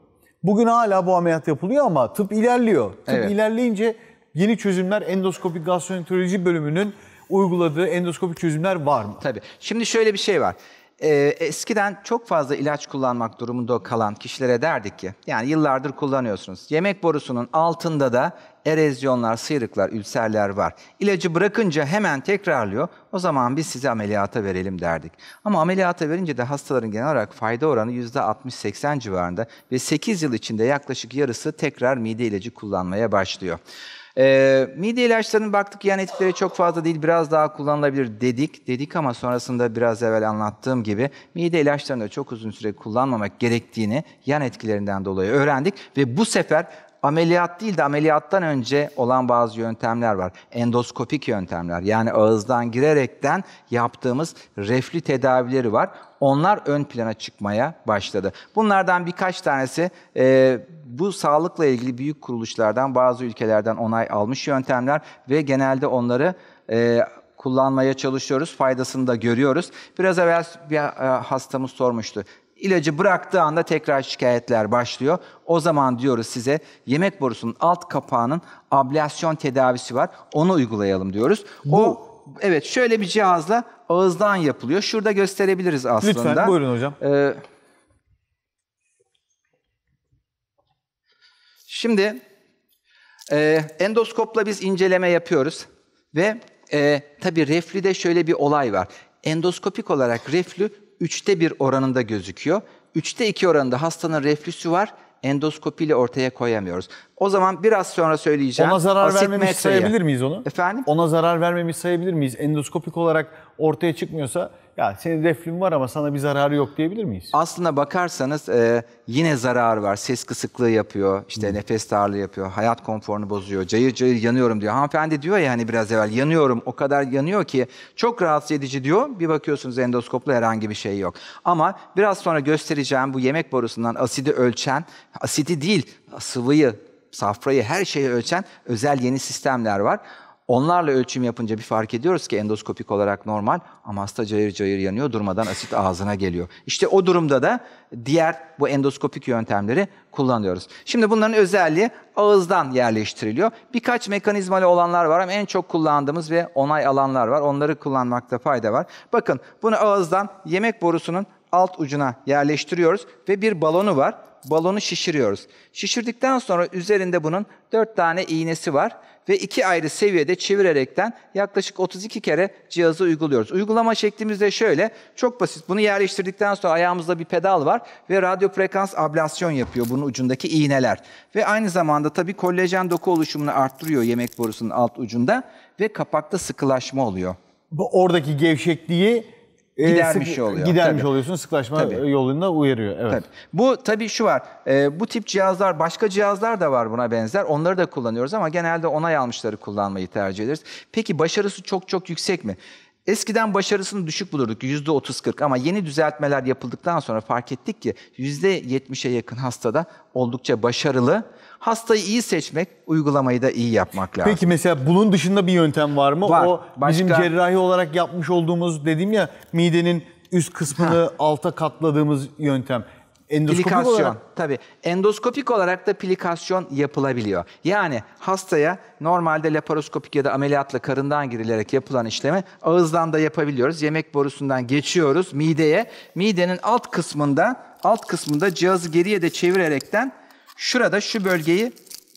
Bugün hala bu ameliyat yapılıyor ama tıp ilerliyor. Tıp evet. ilerleyince yeni çözümler endoskopik gastroenteroloji bölümünün uyguladığı endoskopik çözümler var mı? Tabii. Şimdi şöyle bir şey var. Ee, eskiden çok fazla ilaç kullanmak durumunda kalan kişilere derdik ki, yani yıllardır kullanıyorsunuz. Yemek borusunun altında da erozyonlar, sıyrıklar, ülserler var. İlacı bırakınca hemen tekrarlıyor. O zaman biz size ameliyata verelim derdik. Ama ameliyata verince de hastaların genel olarak fayda oranı %60-80 civarında ve 8 yıl içinde yaklaşık yarısı tekrar mide ilacı kullanmaya başlıyor. E, ee, mide ilaçlarının baktık yan etkileri çok fazla değil, biraz daha kullanılabilir dedik. Dedik ama sonrasında biraz evvel anlattığım gibi mide ilaçlarını da çok uzun süre kullanmamak gerektiğini yan etkilerinden dolayı öğrendik ve bu sefer ameliyat değil de ameliyattan önce olan bazı yöntemler var. Endoskopik yöntemler yani ağızdan girerekten yaptığımız reflü tedavileri var. Onlar ön plana çıkmaya başladı. Bunlardan birkaç tanesi e, bu sağlıkla ilgili büyük kuruluşlardan bazı ülkelerden onay almış yöntemler ve genelde onları e, kullanmaya çalışıyoruz. Faydasını da görüyoruz. Biraz evvel bir e, hastamız sormuştu. İlacı bıraktığı anda tekrar şikayetler başlıyor. O zaman diyoruz size yemek borusunun alt kapağının ablasyon tedavisi var. Onu uygulayalım diyoruz. Bu... O evet şöyle bir cihazla ağızdan yapılıyor. Şurada gösterebiliriz aslında. Lütfen buyurun hocam. Ee, şimdi e, endoskopla biz inceleme yapıyoruz ve e, tabii reflüde şöyle bir olay var. Endoskopik olarak reflü üçte bir oranında gözüküyor. Üçte iki oranında hastanın reflüsü var endoskopiyle ortaya koyamıyoruz. O zaman biraz sonra söyleyeceğim. Ona zarar vermemiş metreyi. sayabilir miyiz onu? Efendim? Ona zarar vermemiş sayabilir miyiz? Endoskopik olarak ortaya çıkmıyorsa ya senin reflün var ama sana bir zararı yok diyebilir miyiz? Aslına bakarsanız e, yine zarar var. Ses kısıklığı yapıyor, işte hmm. nefes darlığı yapıyor, hayat konforunu bozuyor, cayır cayır yanıyorum diyor. Hanımefendi diyor ya hani biraz evvel yanıyorum o kadar yanıyor ki çok rahatsız edici diyor. Bir bakıyorsunuz endoskopla herhangi bir şey yok. Ama biraz sonra göstereceğim bu yemek borusundan asidi ölçen, asidi değil sıvıyı, safrayı her şeyi ölçen özel yeni sistemler var. Onlarla ölçüm yapınca bir fark ediyoruz ki endoskopik olarak normal ama hasta cayır cayır yanıyor durmadan asit ağzına geliyor. İşte o durumda da diğer bu endoskopik yöntemleri kullanıyoruz. Şimdi bunların özelliği ağızdan yerleştiriliyor. Birkaç mekanizmalı olanlar var ama en çok kullandığımız ve onay alanlar var. Onları kullanmakta fayda var. Bakın bunu ağızdan yemek borusunun alt ucuna yerleştiriyoruz ve bir balonu var. Balonu şişiriyoruz. Şişirdikten sonra üzerinde bunun dört tane iğnesi var ve iki ayrı seviyede çevirerekten yaklaşık 32 kere cihazı uyguluyoruz. Uygulama şeklimiz de şöyle, çok basit. Bunu yerleştirdikten sonra ayağımızda bir pedal var ve radyo frekans ablasyon yapıyor bunun ucundaki iğneler. Ve aynı zamanda tabii kollajen doku oluşumunu arttırıyor yemek borusunun alt ucunda ve kapakta sıkılaşma oluyor. Bu oradaki gevşekliği gidermiş sık, oluyor. Gidermiş tabii. oluyorsun sıklaşma tabii. yolunda uyarıyor. Evet. Tabii. Bu tabii şu var. E, bu tip cihazlar başka cihazlar da var buna benzer. Onları da kullanıyoruz ama genelde onay almışları kullanmayı tercih ederiz. Peki başarısı çok çok yüksek mi? Eskiden başarısını düşük bulurduk yüzde otuz kırk ama yeni düzeltmeler yapıldıktan sonra fark ettik ki yüzde yetmişe yakın hastada oldukça başarılı Hastayı iyi seçmek, uygulamayı da iyi yapmak lazım. Peki mesela bunun dışında bir yöntem var mı? Var. O Başka... bizim cerrahi olarak yapmış olduğumuz dedim ya midenin üst kısmını ha. alta katladığımız yöntem. Endoskopik plikasyon. olarak tabii. Endoskopik olarak da plikasyon yapılabiliyor. Yani hastaya normalde laparoskopik ya da ameliyatla karından girilerek yapılan işlemi ağızdan da yapabiliyoruz. Yemek borusundan geçiyoruz mideye. Midenin alt kısmında alt kısmında cihazı geriye de çevirerekten Şurada şu bölgeyi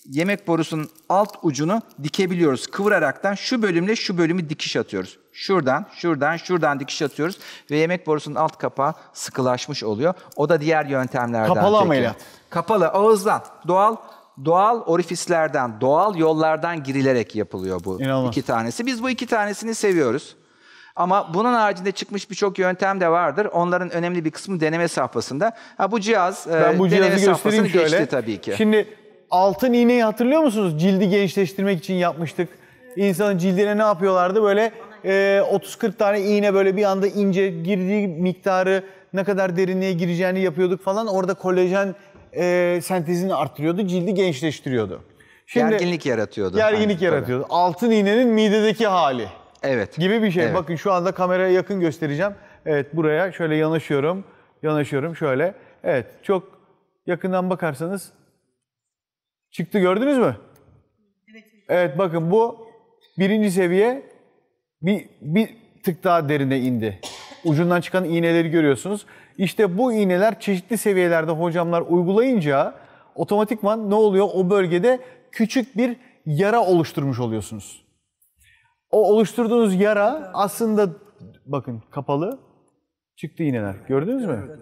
yemek borusunun alt ucunu dikebiliyoruz. Kıvıraraktan şu bölümle şu bölümü dikiş atıyoruz. Şuradan, şuradan, şuradan dikiş atıyoruz ve yemek borusunun alt kapağı sıkılaşmış oluyor. O da diğer yöntemlerden. Kapalı peki. ameliyat. Kapalı, ağızdan, doğal doğal orifislerden, doğal yollardan girilerek yapılıyor bu İnanılmaz. iki tanesi. Biz bu iki tanesini seviyoruz. Ama bunun haricinde çıkmış birçok yöntem de vardır. Onların önemli bir kısmı deneme safhasında. Ha bu cihaz e, ben bu deneme safhasını şöyle. geçti tabii ki. Şimdi altın iğneyi hatırlıyor musunuz? Cildi gençleştirmek için yapmıştık. İnsanın cildine ne yapıyorlardı? Böyle e, 30-40 tane iğne böyle bir anda ince girdiği miktarı ne kadar derinliğe gireceğini yapıyorduk falan. Orada kolajen e, sentezini artırıyordu, cildi gençleştiriyordu. Şimdi, gerginlik yaratıyordu. Gerginlik yaratıyordu. Altın iğnenin midedeki hali. Evet. Gibi bir şey. Evet. Bakın şu anda kameraya yakın göstereceğim. Evet buraya şöyle yanaşıyorum. Yanaşıyorum şöyle. Evet çok yakından bakarsanız çıktı gördünüz mü? Evet. Evet bakın bu birinci seviye bir, bir tık daha derine indi. Ucundan çıkan iğneleri görüyorsunuz. İşte bu iğneler çeşitli seviyelerde hocamlar uygulayınca otomatikman ne oluyor? O bölgede küçük bir yara oluşturmuş oluyorsunuz. O oluşturduğunuz yara aslında bakın kapalı çıktı iğneler. Gördünüz mü?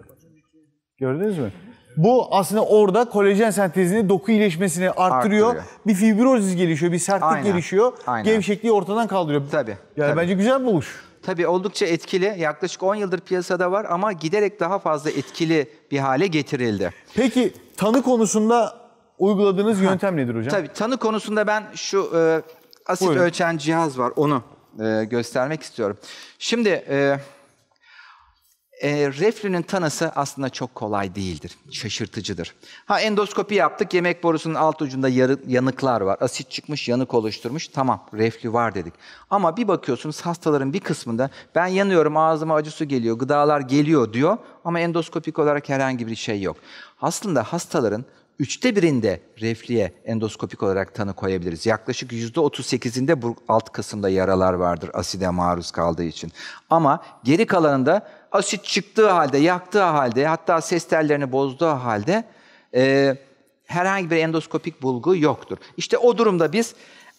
Gördünüz mü? Bu aslında orada kolajen sentezini, doku iyileşmesini arttırıyor. arttırıyor. Bir fibrozis gelişiyor, bir sertlik Aynen. gelişiyor. Aynen. Gevşekliği ortadan kaldırıyor. Tabii. Yani tabii. bence güzel buluş. Tabii oldukça etkili. Yaklaşık 10 yıldır piyasada var ama giderek daha fazla etkili bir hale getirildi. Peki tanı konusunda uyguladığınız yöntem nedir hocam? Tabii tanı konusunda ben şu e, asit Buyurun. ölçen cihaz var. Onu e, göstermek istiyorum. Şimdi e, e, reflünün tanısı aslında çok kolay değildir. Şaşırtıcıdır. Ha endoskopi yaptık. Yemek borusunun alt ucunda yarı, yanıklar var. Asit çıkmış, yanık oluşturmuş. Tamam, reflü var dedik. Ama bir bakıyorsunuz hastaların bir kısmında ben yanıyorum, ağzıma acısı geliyor, gıdalar geliyor diyor ama endoskopik olarak herhangi bir şey yok. Aslında hastaların üçte birinde refliye endoskopik olarak tanı koyabiliriz. Yaklaşık yüzde %38'inde bu alt kısımda yaralar vardır aside maruz kaldığı için. Ama geri kalanında asit çıktığı halde, yaktığı halde, hatta ses tellerini bozduğu halde e, herhangi bir endoskopik bulgu yoktur. İşte o durumda biz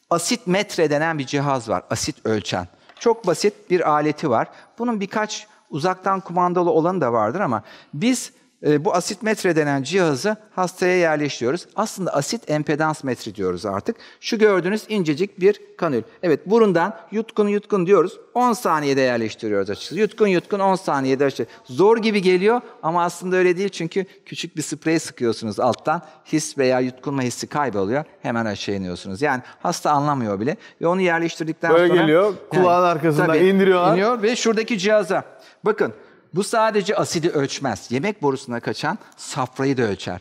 asit metre denen bir cihaz var, asit ölçen. Çok basit bir aleti var. Bunun birkaç uzaktan kumandalı olanı da vardır ama biz e, bu asit metre denen cihazı hastaya yerleştiriyoruz. Aslında asit empedans metre diyoruz artık. Şu gördüğünüz incecik bir kanül. Evet burundan yutkun yutkun diyoruz. 10 saniyede yerleştiriyoruz açıkçası. Yutkun yutkun 10 saniyede yerleştiriyoruz. Zor gibi geliyor ama aslında öyle değil. Çünkü küçük bir sprey sıkıyorsunuz alttan. His veya yutkunma hissi kayboluyor. Hemen aşağı iniyorsunuz. Yani hasta anlamıyor bile. Ve onu yerleştirdikten Böyle sonra... Böyle geliyor. Kulağın yani, arkasından tabii, İniyor ve şuradaki cihaza. Bakın bu sadece asidi ölçmez. Yemek borusuna kaçan safrayı da ölçer.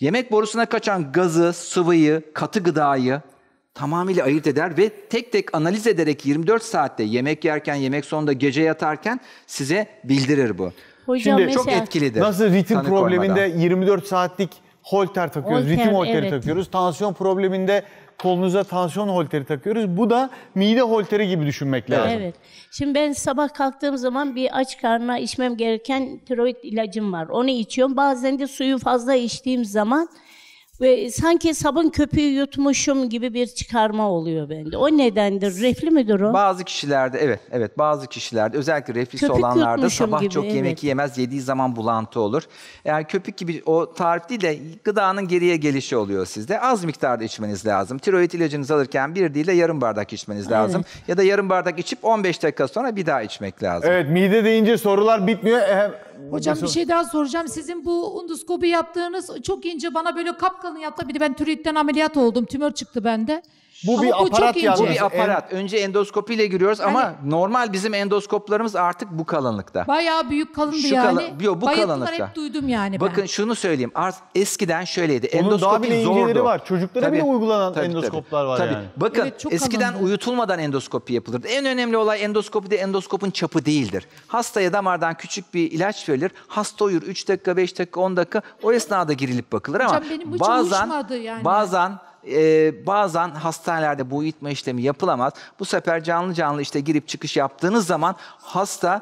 Yemek borusuna kaçan gazı, sıvıyı, katı gıdayı tamamıyla ayırt eder ve tek tek analiz ederek 24 saatte yemek yerken, yemek sonunda, gece yatarken size bildirir bu. Hocam Şimdi çok mesela, etkilidir. Nasıl ritim probleminde koymadan. 24 saatlik holter takıyoruz, Holter, ritim holteri evet. takıyoruz. Tansiyon probleminde kolunuza tansiyon holteri takıyoruz. Bu da mide holteri gibi düşünmek lazım. Evet. Şimdi ben sabah kalktığım zaman bir aç karnına içmem gereken tiroid ilacım var. Onu içiyorum. Bazen de suyu fazla içtiğim zaman ve sanki sabun köpüğü yutmuşum gibi bir çıkarma oluyor bende. O nedendir? Refli midir o? Bazı kişilerde evet, evet bazı kişilerde özellikle reflüsü Köpük olanlarda sabah gibi, çok yemek evet. yemez, yediği zaman bulantı olur. Eğer köpük gibi o tarif değil de gıdanın geriye gelişi oluyor sizde. Az miktarda içmeniz lazım. Tiroid ilacınızı alırken bir değil de yarım bardak içmeniz lazım. Ya da yarım bardak içip 15 dakika sonra bir daha içmek lazım. Evet mide deyince sorular bitmiyor. Ehe- Hocam bir şey daha soracağım. Sizin bu undoskopi yaptığınız çok ince bana böyle kapkalın yaptı. Bir de ben türeitten ameliyat oldum. Tümör çıktı bende. Bu ama bir bu aparat çok Bu bir aparat. En... Önce endoskopiyle giriyoruz yani, ama hani- normal bizim endoskoplarımız artık bu kalınlıkta. Bayağı büyük kalındı Şu yani. Kalın, bu Bayıltılar kalınlıkta. hep duydum yani Bakın şunu söyleyeyim. Art, eskiden şöyleydi. Onun endoskopi daha bile zordu. var. Çocuklara tabii, bile uygulanan tabii, endoskoplar tabii, var tabii. yani. Bakın evet, eskiden kalındı. uyutulmadan endoskopi yapılırdı. En önemli olay endoskopide endoskopun çapı değildir. Hastaya damardan küçük bir ilaç verilir. Hasta uyur 3 dakika, 5 dakika, 10 dakika. O esnada girilip bakılır ama Hocam, benim bazen yani. bazen e, bazen hastanelerde bu uyutma işlemi yapılamaz. Bu sefer canlı canlı işte girip çıkış yaptığınız zaman hasta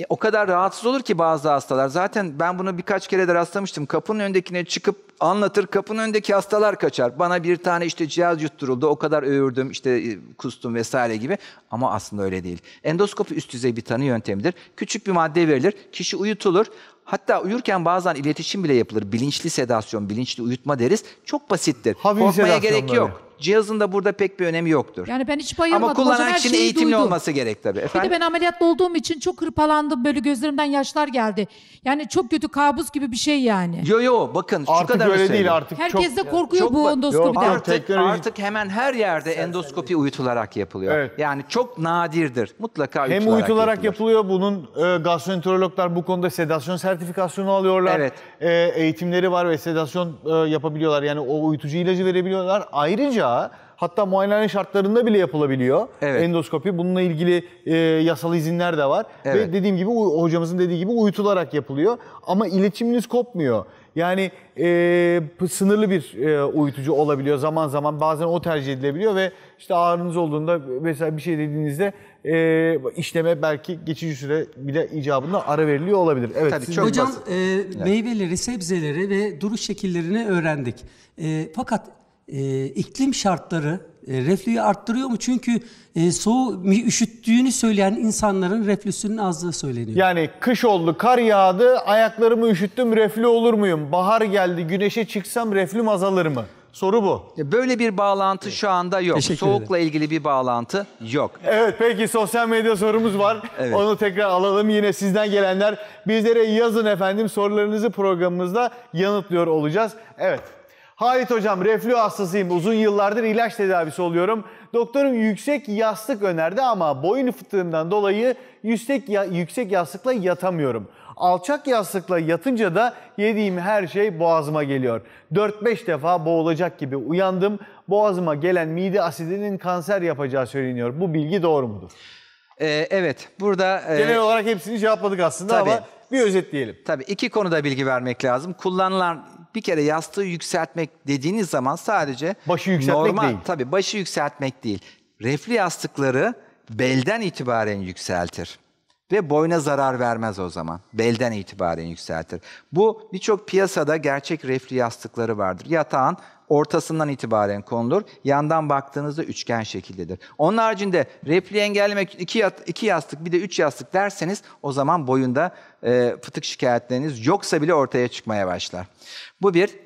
e, o kadar rahatsız olur ki bazı hastalar. Zaten ben bunu birkaç kere de rastlamıştım. Kapının öndekine çıkıp anlatır. Kapının öndeki hastalar kaçar. Bana bir tane işte cihaz yutturuldu. O kadar övürdüm işte e, kustum vesaire gibi. Ama aslında öyle değil. Endoskopi üst düzey bir tanı yöntemidir. Küçük bir madde verilir. Kişi uyutulur. Hatta uyurken bazen iletişim bile yapılır. Bilinçli sedasyon, bilinçli uyutma deriz. Çok basittir. Hafif Korkmaya gerek yok. Cihazın da burada pek bir önemi yoktur. Yani ben hiç bayılmadım. Ama kullanan Hocam, kişinin eğitimli duydum. olması gerek tabii. Efendim? Bir de ben ameliyatlı olduğum için çok hırpalandım. Böyle gözlerimden yaşlar geldi. Yani çok kötü kabus gibi bir şey yani. Yo yo bakın artık şu kadar öyle değil artık. Herkes çok, de korkuyor çok, bu endoskopiden. Yok, artık, artık hemen her yerde endoskopi uyutularak yapılıyor. Evet. Yani çok nadirdir. Mutlaka Hem uyutularak, uyutularak yapılıyor. bunun e, gastroenterologlar bu konuda sedasyon ser sertifikasyonu alıyorlar. Evet. E, eğitimleri var ve sedasyon e, yapabiliyorlar. Yani o uyutucu ilacı verebiliyorlar. Ayrıca hatta muayenehane şartlarında bile yapılabiliyor evet. endoskopi. Bununla ilgili e, yasal izinler de var. Evet. Ve dediğim gibi hocamızın dediği gibi uyutularak yapılıyor. Ama iletişiminiz kopmuyor. Yani e, sınırlı bir e, uyutucu olabiliyor zaman zaman. Bazen o tercih edilebiliyor ve işte ağrınız olduğunda mesela bir şey dediğinizde e, işleme belki geçici süre bir de icabında ara veriliyor olabilir. Evet. Tabii, çok Hocam e, meyveleri, sebzeleri ve duruş şekillerini öğrendik. E, fakat e, iklim şartları e, reflüyü arttırıyor mu? Çünkü e, soğuğu üşüttüğünü söyleyen insanların reflüsünün azlığı söyleniyor. Yani kış oldu, kar yağdı, ayaklarımı üşüttüm, reflü olur muyum? Bahar geldi, güneşe çıksam reflüm azalır mı? Soru bu. E, böyle bir bağlantı şu anda yok. Teşekkür Soğukla ilgili bir bağlantı yok. Evet peki sosyal medya sorumuz var. Evet. Onu tekrar alalım. Yine sizden gelenler bizlere yazın efendim. Sorularınızı programımızda yanıtlıyor olacağız. Evet. Halit hocam reflü hastasıyım. Uzun yıllardır ilaç tedavisi oluyorum. Doktorum yüksek yastık önerdi ama boyun fıtığımdan dolayı yüksek, yüksek yastıkla yatamıyorum. Alçak yastıkla yatınca da yediğim her şey boğazıma geliyor. 4-5 defa boğulacak gibi uyandım. Boğazıma gelen mide asidinin kanser yapacağı söyleniyor. Bu bilgi doğru mudur? Ee, evet burada... E, Genel e... olarak hepsini cevapladık aslında tabii, ama bir özetleyelim. Tabii iki konuda bilgi vermek lazım. Kullanılan bir kere yastığı yükseltmek dediğiniz zaman sadece... Başı yükseltmek normal, değil. Tabii başı yükseltmek değil. Refli yastıkları belden itibaren yükseltir ve boyna zarar vermez o zaman. Belden itibaren yükseltir. Bu birçok piyasada gerçek refli yastıkları vardır. Yatağın ortasından itibaren konulur. Yandan baktığınızda üçgen şekildedir. Onun haricinde repliği engellemek iki, yat, iki yastık bir de üç yastık derseniz o zaman boyunda e, fıtık şikayetleriniz yoksa bile ortaya çıkmaya başlar. Bu bir.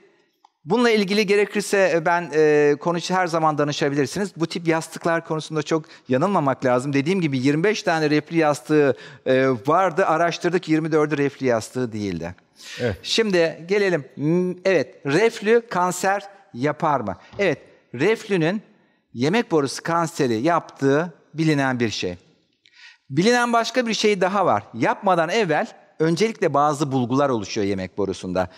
Bununla ilgili gerekirse e, ben e, konuş her zaman danışabilirsiniz. Bu tip yastıklar konusunda çok yanılmamak lazım. Dediğim gibi 25 tane refli yastığı e, vardı. Araştırdık 24'ü refli yastığı değildi. Evet. Şimdi gelelim. Evet, reflü kanser yapar mı? Evet, reflünün yemek borusu kanseri yaptığı bilinen bir şey. Bilinen başka bir şey daha var. Yapmadan evvel öncelikle bazı bulgular oluşuyor yemek borusunda.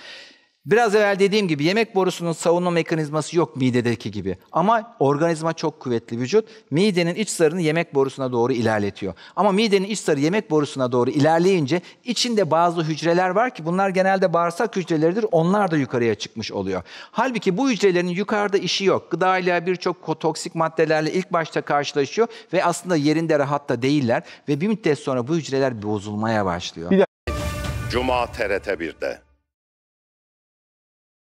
Biraz evvel dediğim gibi yemek borusunun savunma mekanizması yok midedeki gibi. Ama organizma çok kuvvetli vücut. Midenin iç sarını yemek borusuna doğru ilerletiyor. Ama midenin iç sarı yemek borusuna doğru ilerleyince içinde bazı hücreler var ki bunlar genelde bağırsak hücreleridir. Onlar da yukarıya çıkmış oluyor. Halbuki bu hücrelerin yukarıda işi yok. Gıdayla birçok toksik maddelerle ilk başta karşılaşıyor ve aslında yerinde rahatta değiller ve bir müddet sonra bu hücreler bozulmaya başlıyor. Cuma TRT 1'de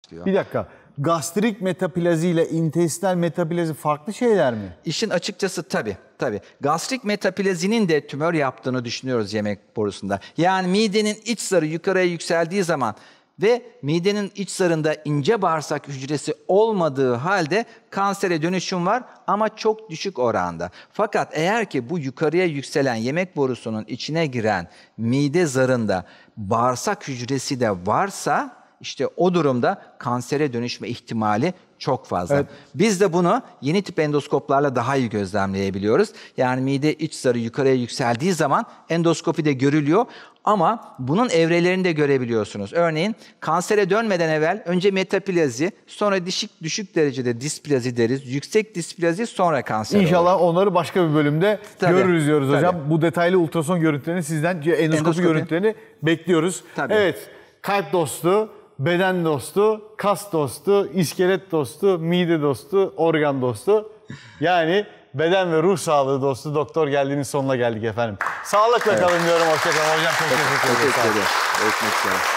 başlıyor. Bir dakika. Gastrik metaplazi ile intestinal metaplazi farklı şeyler mi? İşin açıkçası tabii. Tabii. Gastrik metaplazinin de tümör yaptığını düşünüyoruz yemek borusunda. Yani midenin iç zarı yukarıya yükseldiği zaman ve midenin iç zarında ince bağırsak hücresi olmadığı halde kansere dönüşüm var ama çok düşük oranda. Fakat eğer ki bu yukarıya yükselen yemek borusunun içine giren mide zarında bağırsak hücresi de varsa işte o durumda kansere dönüşme ihtimali çok fazla. Evet. Biz de bunu yeni tip endoskoplarla daha iyi gözlemleyebiliyoruz. Yani mide iç zarı yukarıya yükseldiği zaman endoskopi de görülüyor ama bunun evrelerini de görebiliyorsunuz. Örneğin kansere dönmeden evvel önce metaplazi, sonra düşük düşük derecede displazi deriz. Yüksek displazi sonra kanser. İnşallah olur. onları başka bir bölümde tabii, görürüz diyoruz tabii. hocam. Bu detaylı ultrason görüntülerini sizden endoskopi, endoskopi. görüntülerini bekliyoruz. Tabii. Evet. Kalp dostu beden dostu, kas dostu, iskelet dostu, mide dostu, organ dostu. Yani beden ve ruh sağlığı dostu doktor geldiğiniz sonuna geldik efendim. Sağlıkla evet. kalın diyorum. Hoşçakalın hocam. Çok teşekkür ederim. Teşekkür ederim.